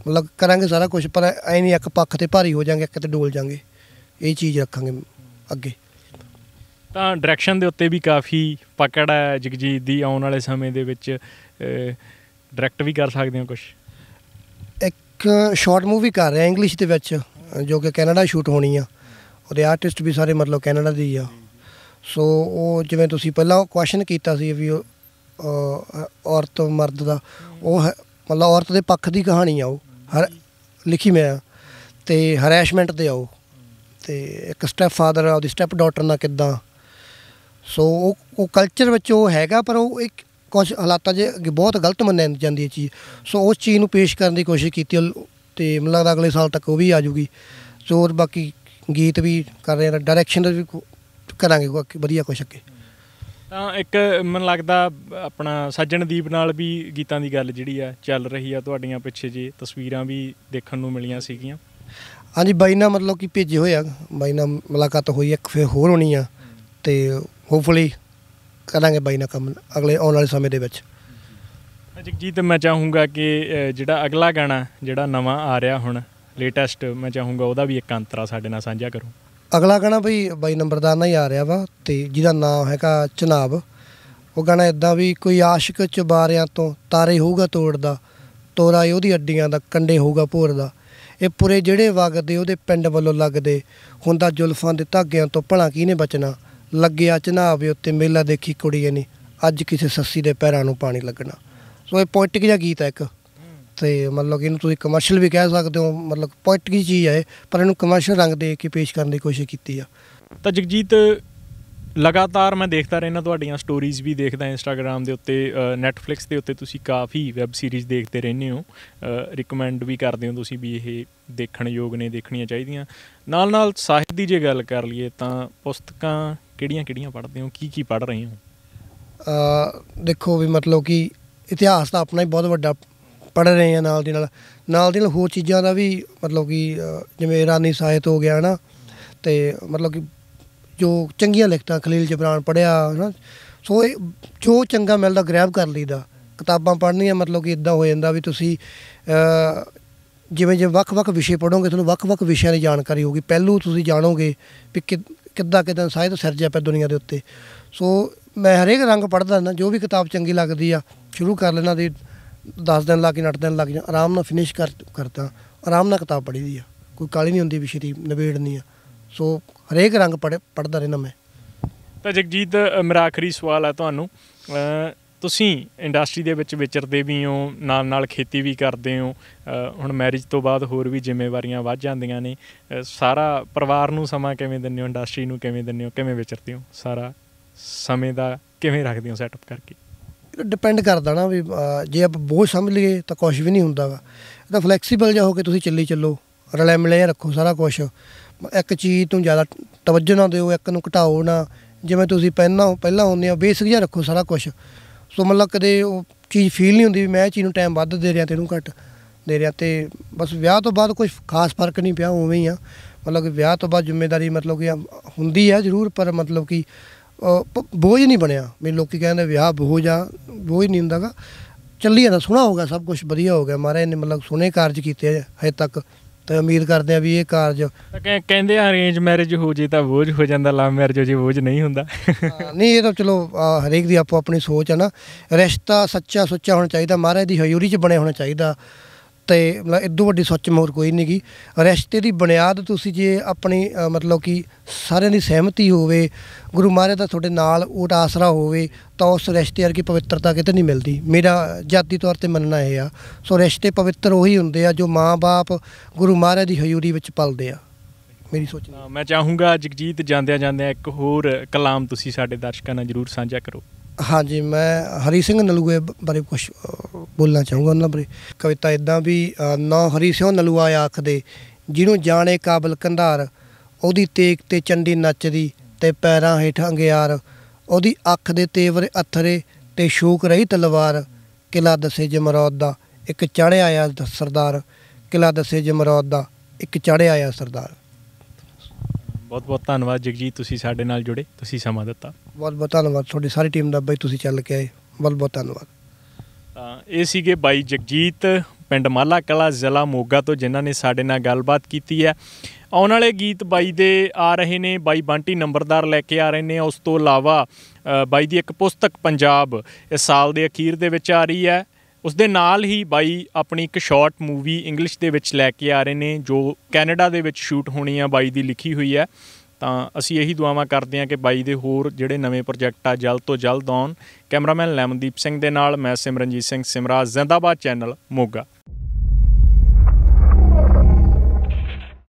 ਮਤਲਬ ਕਰਾਂਗੇ ਸਾਰਾ ਕੁਝ ਪਰ ਐ ਨਹੀਂ ਇੱਕ ਪੱਖ ਤੇ ਭਾਰੀ ਹੋ ਜਾਾਂਗੇ ਇੱਕ ਤੇ ਡੋਲ ਜਾਾਂਗੇ ਇਹ ਚੀਜ਼ ਰੱਖਾਂਗੇ ਅੱਗੇ ਤਾਂ ਡਾਇਰੈਕਸ਼ਨ ਦੇ ਉੱਤੇ ਵੀ ਕਾਫੀ ਪਕੜ ਹੈ ਜਗਜੀਤ ਦੀ ਆਉਣ ਵਾਲੇ ਸਮੇਂ ਦੇ ਵਿੱਚ ਡਾਇਰੈਕਟ ਵੀ ਕਰ ਸਕਦੇ ਹੋ ਕੁਝ ਇੱਕ ਸ਼ਾਰਟ ਮੂਵੀ ਕਰ ਰਿਹਾ ਇੰਗਲਿਸ਼ ਦੇ ਵਿੱਚ ਜੋ ਕਿ ਕੈਨੇਡਾ ਸ਼ੂਟ ਹੋਣੀ ਆ ਉਹਦੇ ਆਰਟਿਸਟ ਵੀ ਸਾਰੇ ਮਤਲਬ ਕੈਨੇਡਾ ਦੇ ਹੀ ਆ ਸੋ ਉਹ ਜਿਵੇਂ ਤੁਸੀਂ ਪਹਿਲਾਂ ਕੁਐਸਚਨ ਕੀਤਾ ਸੀ ਵੀ ਉਹ ਔਰਤ ਮਰਦ ਦਾ ਉਹ ਮਤਲਬ ਔਰਤ ਦੇ ਪੱਖ ਦੀ ਕਹਾਣੀ ਆ ਉਹ ਹਰ ਲਿਖੀ ਮੈਂ ਤੇ ਹਰੈਸ਼ਮੈਂਟ ਤੇ ਆਉ ਤੇ ਇੱਕ ਸਟੈਪ ਫਾਦਰ ਆ ਉਹਦੀ ਸਟੈਪ ਡਾਟਰ ਨਾਲ ਕਿੱਦਾਂ ਸੋ ਉਹ ਉਹ ਕਲਚਰ ਵਿੱਚ ਉਹ ਹੈਗਾ ਪਰ ਉਹ ਇੱਕ ਕੁਝ ਹਾਲਾਤਾਂ 'ਚ ਬਹੁਤ ਗਲਤ ਮੰਨਿਆ ਜਾਂਦੀ ਹੈ ਚੀਜ਼ ਸੋ ਉਸ ਚੀਜ਼ ਨੂੰ ਪੇਸ਼ ਕਰਨ ਦੀ ਕੋਸ਼ਿਸ਼ ਕੀਤੀ ਤੇ ਮੈਨੂੰ ਲੱਗਦਾ ਅਗਲੇ ਸਾਲ ਤੱਕ ਉਹ ਵੀ ਆ ਜੂਗੀ ਜ਼ੋਰ ਬਾਕੀ ਗੀਤ ਵੀ ਕਰ ਰਹੇ ਹਾਂ ਡਾਇਰੈਕਸ਼ਨ ਵੀ ਕਰਾਂਗੇ ਵਧੀਆ ਕੁਛ ਅੱਗੇ ਤਾਂ ਇੱਕ ਮੈਨੂੰ ਲੱਗਦਾ ਆਪਣਾ ਸੱਜਣਦੀਪ ਨਾਲ ਵੀ ਗੀਤਾਂ ਦੀ ਗੱਲ ਜਿਹੜੀ ਆ ਚੱਲ ਰਹੀ ਆ ਤੁਹਾਡੀਆਂ ਪਿੱਛੇ ਜੀ ਤਸਵੀਰਾਂ ਵੀ ਦੇਖਣ ਨੂੰ ਮਿਲੀਆਂ ਸੀਗੀਆਂ ਹਾਂਜੀ ਬਾਈ ਨਾਲ ਮਤਲਬ ਕਿ ਭੇਜੇ ਹੋਏ ਆ ਬਾਈ ਨਾਲ ਮੁਲਾਕਾਤ ਹੋਈ ਇੱਕ ਫੇਰ ਹੋਰ ਹੋਣੀ ਆ ਤੇ ਹੋਪਫੁਲੀ ਕਰਾਂਗੇ ਬਾਈ ਨਾਲ ਕੰਮ ਅਗਲੇ ਆਉਣ ਵਾਲੇ ਸਮੇਂ ਦੇ ਵਿੱਚ ਜਗਜੀਤ ਮੈਂ ਚਾਹੂੰਗਾ ਕਿ ਜਿਹੜਾ ਅਗਲਾ ਗਾਣਾ ਜਿਹੜਾ ਨਵਾਂ ਆ ਰਿਹਾ ਹੁਣ ਲੇਟੈਸਟ ਮੈਂ ਚਾਹੂੰਗਾ ਉਹਦਾ ਵੀ ਇੱਕ ਅੰਤਰਾ ਸਾਡੇ ਨਾਲ ਸਾਂਝਾ ਕਰੋ ਅਗਲਾ ਗਾਣਾ ਬਈ ਬਾਈ ਨੰਬਰਦਾਰ ਨਾਲ ਹੀ ਆ ਰਿਹਾ ਵਾ ਤੇ ਜਿਹਦਾ ਨਾਮ ਹੈਗਾ ਚਨਾਬ ਉਹ ਗਾਣਾ ਇਦਾਂ ਵੀ ਕੋਈ ਆਸ਼ਿਕ ਚਬਾਰਿਆਂ ਤੋਂ ਤਾਰੇ ਹੋਊਗਾ ਤੋੜਦਾ ਤੋਰਾ ਉਹਦੀ ਅੱਡੀਆਂ ਦਾ ਕੰਡੇ ਹੋਊਗਾ ਭੋਰਦਾ ਇਹ ਪੁਰੇ ਜਿਹੜੇ ਵਗਦੇ ਉਹਦੇ ਪਿੰਡ ਵੱਲੋਂ ਲੱਗਦੇ ਹੁੰਦਾ ਜ਼ੁਲਫਾਂ ਦੇ ਧਾਗਿਆਂ ਤੋਂ ਭਲਾ ਨੇ ਬਚਣਾ ਲੱਗਿਆ ਚਨਾਵੇ ਉੱਤੇ ਮੇਲਾ ਦੇਖੀ ਕੁੜੀਏ ਨੇ ਅੱਜ ਕਿਸੇ ਸੱਸੀ ਦੇ ਪੈਰਾਂ ਨੂੰ ਪਾਣੀ ਲੱਗਣਾ ਸੋ ਇਹ ਪੋਇਟਿਕ ਜਿਹਾ ਗੀਤ ਹੈ ਇੱਕ ਤੇ ਮਤਲਬ ਇਹਨੂੰ ਤੁਸੀਂ ਕਮਰਸ਼ੀਅਲ ਵੀ ਕਹਿ ਸਕਦੇ ਹੋ ਮਤਲਬ ਪੋਇਟਿਕ ਚੀਜ਼ ਹੈ ਪਰ ਇਹਨੂੰ ਕਮਰਸ਼ੀਅਲ ਰੰਗ ਦੇ ਕੇ ਪੇਸ਼ ਕਰਨ ਦੀ ਕੋਸ਼ਿਸ਼ ਕੀਤੀ ਆ ਤਾਂ ਜਗਜੀਤ ਲਗਾਤਾਰ ਮੈਂ ਦੇਖਦਾ ਰਹਿਣਾ ਤੁਹਾਡੀਆਂ ਸਟੋਰੀਜ਼ ਵੀ ਦੇਖਦਾ ਇੰਸਟਾਗ੍ਰam ਦੇ ਉੱਤੇ ਨੈਟਫਲਿਕਸ ਦੇ ਉੱਤੇ ਤੁਸੀਂ ਕਾਫੀ ਵੈਬ ਸੀਰੀਜ਼ ਦੇਖਦੇ ਰਹਿੰਦੇ ਹੋ ਰეკਮੈਂਡ ਵੀ ਕਰਦੇ ਹੋ ਤੁਸੀਂ ਵੀ ਇਹ ਦੇਖਣ ਯੋਗ ਨੇ ਦੇਖਣੀਆਂ ਚਾਹੀਦੀਆਂ ਨਾਲ ਨਾਲ ਸਾਹਿਤ ਦੀ ਜੇ ਗੱਲ ਕਰ ਲਈਏ ਤਾਂ ਪੁਸਤਕਾਂ ਕਿਹੜੀਆਂ ਕਿਹੜੀਆਂ ਪੜ੍ਹਦੇ ਹੋ ਕੀ ਕੀ ਪੜ੍ਹ ਰਹੇ ਹੋ ਦੇਖੋ ਵੀ ਮਤਲਬ ਕਿ ਇਤਿਹਾਸ ਦਾ ਆਪਣਾ ਹੀ ਬਹੁਤ ਵੱਡਾ ਪੜ੍ਹ ਰਹੇ ਆ ਨਾਲ ਦੀ ਨਾਲ ਨਾਲ ਦੀ ਨਾਲ ਹੋਰ ਚੀਜ਼ਾਂ ਦਾ ਵੀ ਮਤਲਬ ਕਿ ਜਿਵੇਂ ਇਰਾਨੀ ਸਾਹਿਤ ਹੋ ਗਿਆ ਹਨਾ ਤੇ ਮਤਲਬ ਕਿ ਜੋ ਚੰਗੀਆਂ ਲਿਖਤਾਂ ਖਲੀਲ ਜਬਰਾਨ ਪੜਿਆ ਹਨਾ ਸੋ ਇਹ ਜੋ ਚੰਗਾ ਮਿਲਦਾ ਗ੍ਰੈਬ ਕਰ ਲਈਦਾ ਕਿਤਾਬਾਂ ਪੜ੍ਹਨੀਆਂ ਮਤਲਬ ਕਿ ਇਦਾਂ ਹੋ ਜਾਂਦਾ ਵੀ ਤੁਸੀਂ ਜਿਵੇਂ ਜੇ ਵੱਖ-ਵੱਖ ਵਿਸ਼ੇ ਪੜੋਗੇ ਤੁਹਾਨੂੰ ਵੱਖ-ਵੱਖ ਵਿਸ਼ਿਆਂ ਦੀ ਜਾਣਕਾਰੀ ਹੋਗੀ ਪਹਿਲੂ ਤੁਸੀਂ ਜਾਣੋਗੇ ਕਿ ਕਿੱਦਾਂ ਕਿਦਾਂ ਸਾਹਿਤ ਸਿਰਜਿਆ ਪਿਆ ਦੁਨੀਆ ਦੇ ਉੱਤੇ ਸੋ ਮੈਂ ਹਰੇਕ ਰੰਗ ਪੜਦਾ ਨਾ ਜੋ ਵੀ ਕਿਤਾਬ ਚੰਗੀ ਲੱਗਦੀ ਆ ਸ਼ੁਰੂ ਕਰ ਲੈਣਾ ਦੀ 10 ਦਿਨ ਲਾ ਕੇ 8 ਦਿਨ ਲੱਗ ਜਾ ਆਰਾਮ ਨਾਲ ਫਿਨਿਸ਼ ਕਰ ਕਰਦਾ ਆਰਾਮ ਨਾਲ ਕਿਤਾਬ ਦੀ ਆ ਕੋਈ ਕਾਲੀ ਨਹੀਂ ਹੁੰਦੀ ਵਿਸ਼ੇ ਦੀ ਨਵੇੜ ਨਹੀਂ ਆ ਸੋ ਹਰੇਕ ਰੰਗ ਪੜਦਾ ਰਹਿਣਾ ਮੈਂ ਤਾਂ ਜਗਜੀਤ ਮੇਰਾ ਆਖਰੀ ਸਵਾਲ ਆ ਤੁਹਾਨੂੰ ਤੁਸੀਂ ਇੰਡਸਟਰੀ ਦੇ ਵਿੱਚ ਵਿਚਰਦੇ ਵੀ ਹੋ ਨਾਲ ਨਾਲ ਖੇਤੀ ਵੀ ਕਰਦੇ ਹੋ ਹੁਣ ਮੈਰਿਜ ਤੋਂ ਬਾਅਦ ਹੋਰ ਵੀ ਜ਼ਿੰਮੇਵਾਰੀਆਂ ਵੱਧ ਜਾਂਦੀਆਂ ਨੇ ਸਾਰਾ ਪਰਿਵਾਰ ਨੂੰ ਸਮਾਂ ਕਿਵੇਂ ਦਿੰਦੇ ਹੋ ਇੰਡਸਟਰੀ ਨੂੰ ਕਿਵੇਂ ਦਿੰਦੇ ਹੋ ਕਿਵੇਂ ਵਿਚਰਦੇ ਹੋ ਸਾਰਾ ਸਮੇਂ ਦਾ ਕਿਵੇਂ ਰੱਖਦੇ ਹੋ ਸੈਟਅਪ ਕਰਕੇ ਡਿਪੈਂਡ ਕਰਦਾ ਨਾ ਵੀ ਜੇ ਆਪ ਬਹੁਤ ਸਮਝ ਲਈਏ ਤਾਂ ਕੁਝ ਵੀ ਨਹੀਂ ਹੁੰਦਾ ਵਾ ਇਹ ਤਾਂ ਫਲੈਕਸੀਬਲ ਜਾ ਹੋ ਕੇ ਤੁਸੀਂ ਚੱਲੀ ਚੱਲੋ ਰਲੇ ਮਿਲੇ ਰੱਖੋ ਸਾਰਾ ਕੁਝ ਇੱਕ ਚੀਜ਼ ਤੋਂ ਜ਼ਿਆਦਾ ਤਵੱਜੋ ਨਾ ਦਿਓ ਇੱਕ ਨੂੰ ਘਟਾਓ ਨਾ ਜਿਵੇਂ ਤੁਸੀਂ ਪਹਿਲਾਂ ਪਹਿਲਾਂ ਹੁੰਦੇ ਆ ਬੇਸਿਕ ਜਿਹਾ ਰੱਖੋ ਸਾਰਾ ਕੁਝ ਸੋ ਮਤਲਬ ਕਦੇ ਉਹ ਚੀਜ਼ ਫੀਲ ਨਹੀਂ ਹੁੰਦੀ ਵੀ ਮੈਂ ਇਹ ਚੀਜ਼ ਨੂੰ ਟਾਈਮ ਵੱਧ ਦੇ ਰਿਹਾ ਤੇ ਇਹਨੂੰ ਘੱਟ ਦੇ ਰਿਹਾ ਤੇ ਬਸ ਵਿਆਹ ਤੋਂ ਬਾਅਦ ਕੋਈ ਖਾਸ ਫਰਕ ਨਹੀਂ ਪਿਆ ਉਵੇਂ ਹੀ ਆ ਮਤਲਬ ਕਿ ਵਿਆਹ ਤੋਂ ਬਾਅਦ ਜ਼ਿੰਮੇਵਾਰੀ ਮਤਲਬ ਕਿ ਹੁੰਦੀ ਹੈ ਜ਼ਰੂਰ ਪਰ ਮਤਲਬ ਕਿ ਬੋਝ ਨਹੀਂ ਬਣਿਆ ਮੇ ਲੋਕੀ ਕਹਿੰਦੇ ਵਿਆਹ ਬੋਝ ਆ ਬੋਝ ਨਹੀਂ ਹੁੰਦਾਗਾ ਚੱਲੀ ਜਾਂਦਾ ਸੋਹਣਾ ਹੋ ਗਿਆ ਸਭ ਕੁਝ ਵਧੀਆ ਹੋ ਗਿਆ ਮਹਾਰਾਜ ਨੇ ਮਤਲਬ ਸੋਹਣੇ ਕਾਰਜ ਕੀਤੇ ਹਜੇ ਤੱਕ ਤੇ ਉਮੀਦ ਕਰਦੇ ਆ ਵੀ ਇਹ ਕਾਰਜ ਕਹਿੰਦੇ ਆ ਅਰੇਂਜ ਮੈਰਿਜ ਹੋ ਜੇ ਤਾਂ ਬੋਝ ਹੋ ਜਾਂਦਾ ਲਵ ਮੈਰਿਜ ਹੋ ਜੇ ਬੋਝ ਨਹੀਂ ਹੁੰਦਾ ਨਹੀਂ ਇਹ ਤਾਂ ਚਲੋ ਹਰੇਕ ਦੀ ਆਪੋ ਆਪਣੀ ਸੋਚ ਹੈ ਨਾ ਰਿਸ਼ਤਾ ਸੱਚਾ ਸੁੱਚਾ ਹੋਣਾ ਚਾਹੀਦਾ ਮਹਾਰਾਜ ਦੀ ਹਯੂਰੀ 'ਚ ਬਣੇ ਹੋਣਾ ਚਾਹੀਦਾ ਤੇ ਮਤਲਬ ਇਦੋਂ ਵੱਡੀ ਸੱਚ ਮੋਰ ਕੋਈ ਨਹੀਂ ਗੀ ਰਿਸ਼ਤੇ ਦੀ ਬੁਨਿਆਦ ਤੁਸੀਂ ਜੇ ਆਪਣੀ ਮਤਲਬ ਕਿ ਸਾਰਿਆਂ ਦੀ ਸਹਿਮਤੀ ਹੋਵੇ ਗੁਰੂ ਮਹਾਰਾਜ ਦਾ ਤੁਹਾਡੇ ਨਾਲ ਉਹ ਆਸਰਾ ਹੋਵੇ ਤਾਂ ਉਸ ਰਿਸ਼ਤੇ ਵਰਗੀ ਪਵਿੱਤਰਤਾ ਕਿਤੇ ਨਹੀਂ ਮਿਲਦੀ ਮੇਰਾ ਜਾਤੀ ਤੌਰ ਤੇ ਮੰਨਣਾ ਇਹ ਆ ਸੋ ਰਿਸ਼ਤੇ ਪਵਿੱਤਰ ਉਹੀ ਹੁੰਦੇ ਆ ਜੋ ਮਾਂ-ਬਾਪ ਗੁਰੂ ਮਹਾਰਾਜ ਦੀ ਹਯੂਰੀ ਵਿੱਚ ਪਲਦੇ ਆ ਮੇਰੀ ਸੋਚ ਮੈਂ ਚਾਹੂੰਗਾ ਜਗਜੀਤ ਜਾਂਦਿਆਂ ਜਾਂਦਿਆਂ ਇੱਕ ਹੋਰ ਕਲਾਮ ਤੁਸੀਂ ਸਾਡੇ ਦਰਸ਼ਕਾਂ ਨਾਲ ਜਰੂਰ ਸਾਂਝਾ ਕਰੋ ਹਾਂਜੀ ਮੈਂ ਹਰੀ ਸਿੰਘ ਨਲੂਏ ਬਾਰੇ ਕੁਝ ਬੋਲਣਾ ਚਾਹੂੰਗਾ ਉਹਨਾਂ ਬਾਰੇ ਕਵਿਤਾ ਇਦਾਂ ਵੀ ਨਾ ਹਰੀ ਸਿੰਘ ਨਲੂਆ ਆਖਦੇ ਜਿਹਨੂੰ ਜਾਣੇ ਕਾਬਲ ਕੰਧਾਰ ਉਹਦੀ ਤੇਗ ਤੇ ਚੰਡੀ ਨੱਚਦੀ ਤੇ ਪੈਰਾਂ ਹੇਠ ਅੰਗਿਆਰ ਉਹਦੀ ਅੱਖ ਦੇ ਤੇਵਰ ਅਥਰੇ ਤੇ ਸ਼ੋਕ ਰਹੀ ਤਲਵਾਰ ਕਿਲਾ ਦਸੇ ਜਮਰੌਦ ਦਾ ਇੱਕ ਚੜਿਆ ਆਇਆ ਸਰਦਾਰ ਕਿਲਾ ਦਸੇ ਜਮਰੌਦ ਦਾ ਇੱਕ ਚੜਿਆ ਆਇਆ ਸਰਦਾਰ ਬਹੁਤ ਬਹੁਤ ਧੰਨਵਾਦ ਜਗਜੀਤ ਤੁਸੀਂ ਸਾਡੇ ਨਾਲ ਜੁੜੇ ਤੁਸੀਂ ਸਮਾਂ ਦਿੱਤਾ ਬਹੁਤ ਬਹੁਤ ਧੰਨਵਾਦ ਤੁਹਾਡੀ ਸਾਰੀ ਟੀਮ ਦਾ ਬਾਈ ਤੁਸੀਂ ਚੱਲ ਕੇ ਆਏ ਬਹੁਤ ਬਹੁਤ ਧੰਨਵਾਦ ਤਾਂ ਇਹ ਸੀਗੇ ਬਾਈ ਜਗਜੀਤ ਪਿੰਡ ਮਾਲਾ ਕਲਾ ਜ਼ਿਲ੍ਹਾ ਮੋਗਾ ਤੋਂ ਜਿਨ੍ਹਾਂ ਨੇ ਸਾਡੇ ਨਾਲ ਗੱਲਬਾਤ ਕੀਤੀ ਹੈ ਆਉਣ ਵਾਲੇ ਗੀਤ ਬਾਈ ਦੇ ਆ ਰਹੇ ਨੇ ਬਾਈ ਬੰਟੀ ਨੰਬਰਦਾਰ ਲੈ ਕੇ ਆ ਰਹੇ ਨੇ ਉਸ ਤੋਂ ਇਲਾਵਾ ਬਾਈ ਦੀ ਇੱਕ ਪੁਸਤਕ ਪੰਜਾਬ ਇਸ ਸਾਲ ਦੇ ਅਖੀਰ ਦੇ ਵਿੱਚ ਆ ਰਹੀ ਹੈ ਉਸ ਦੇ ਨਾਲ ਹੀ ਬਾਈ ਆਪਣੀ ਇੱਕ ਸ਼ਾਰਟ ਮੂਵੀ ਇੰਗਲਿਸ਼ ਦੇ ਵਿੱਚ ਲੈ ਕੇ ਆ ਰਹੇ ਨੇ ਜੋ ਕੈਨੇਡਾ ਦੇ ਵਿੱਚ ਸ਼ੂਟ ਹੋਣੀ ਆ ਬਾਈ ਦੀ ਲਿਖੀ ਹੋਈ ਹੈ ਤਾਂ ਅਸੀਂ ਇਹੀ ਦੁਆਵਾਂ ਕਰਦੇ ਹਾਂ ਕਿ ਬਾਈ ਦੇ ਹੋਰ ਜਿਹੜੇ ਨਵੇਂ ਪ੍ਰੋਜੈਕਟ ਆ ਜਲਦ ਤੋਂ ਜਲਦ ਆਉਣ ਕੈਮਰਾਮੈਨ ਲੈਮਨਦੀਪ ਸਿੰਘ ਦੇ ਨਾਲ ਮੈਂ ਸਿਮਰਨਜੀਤ ਸਿੰਘ ਸਿਮਰਾ ਜ਼ਿੰਦਾਬਾਦ ਚੈਨਲ ਮੋਗਾ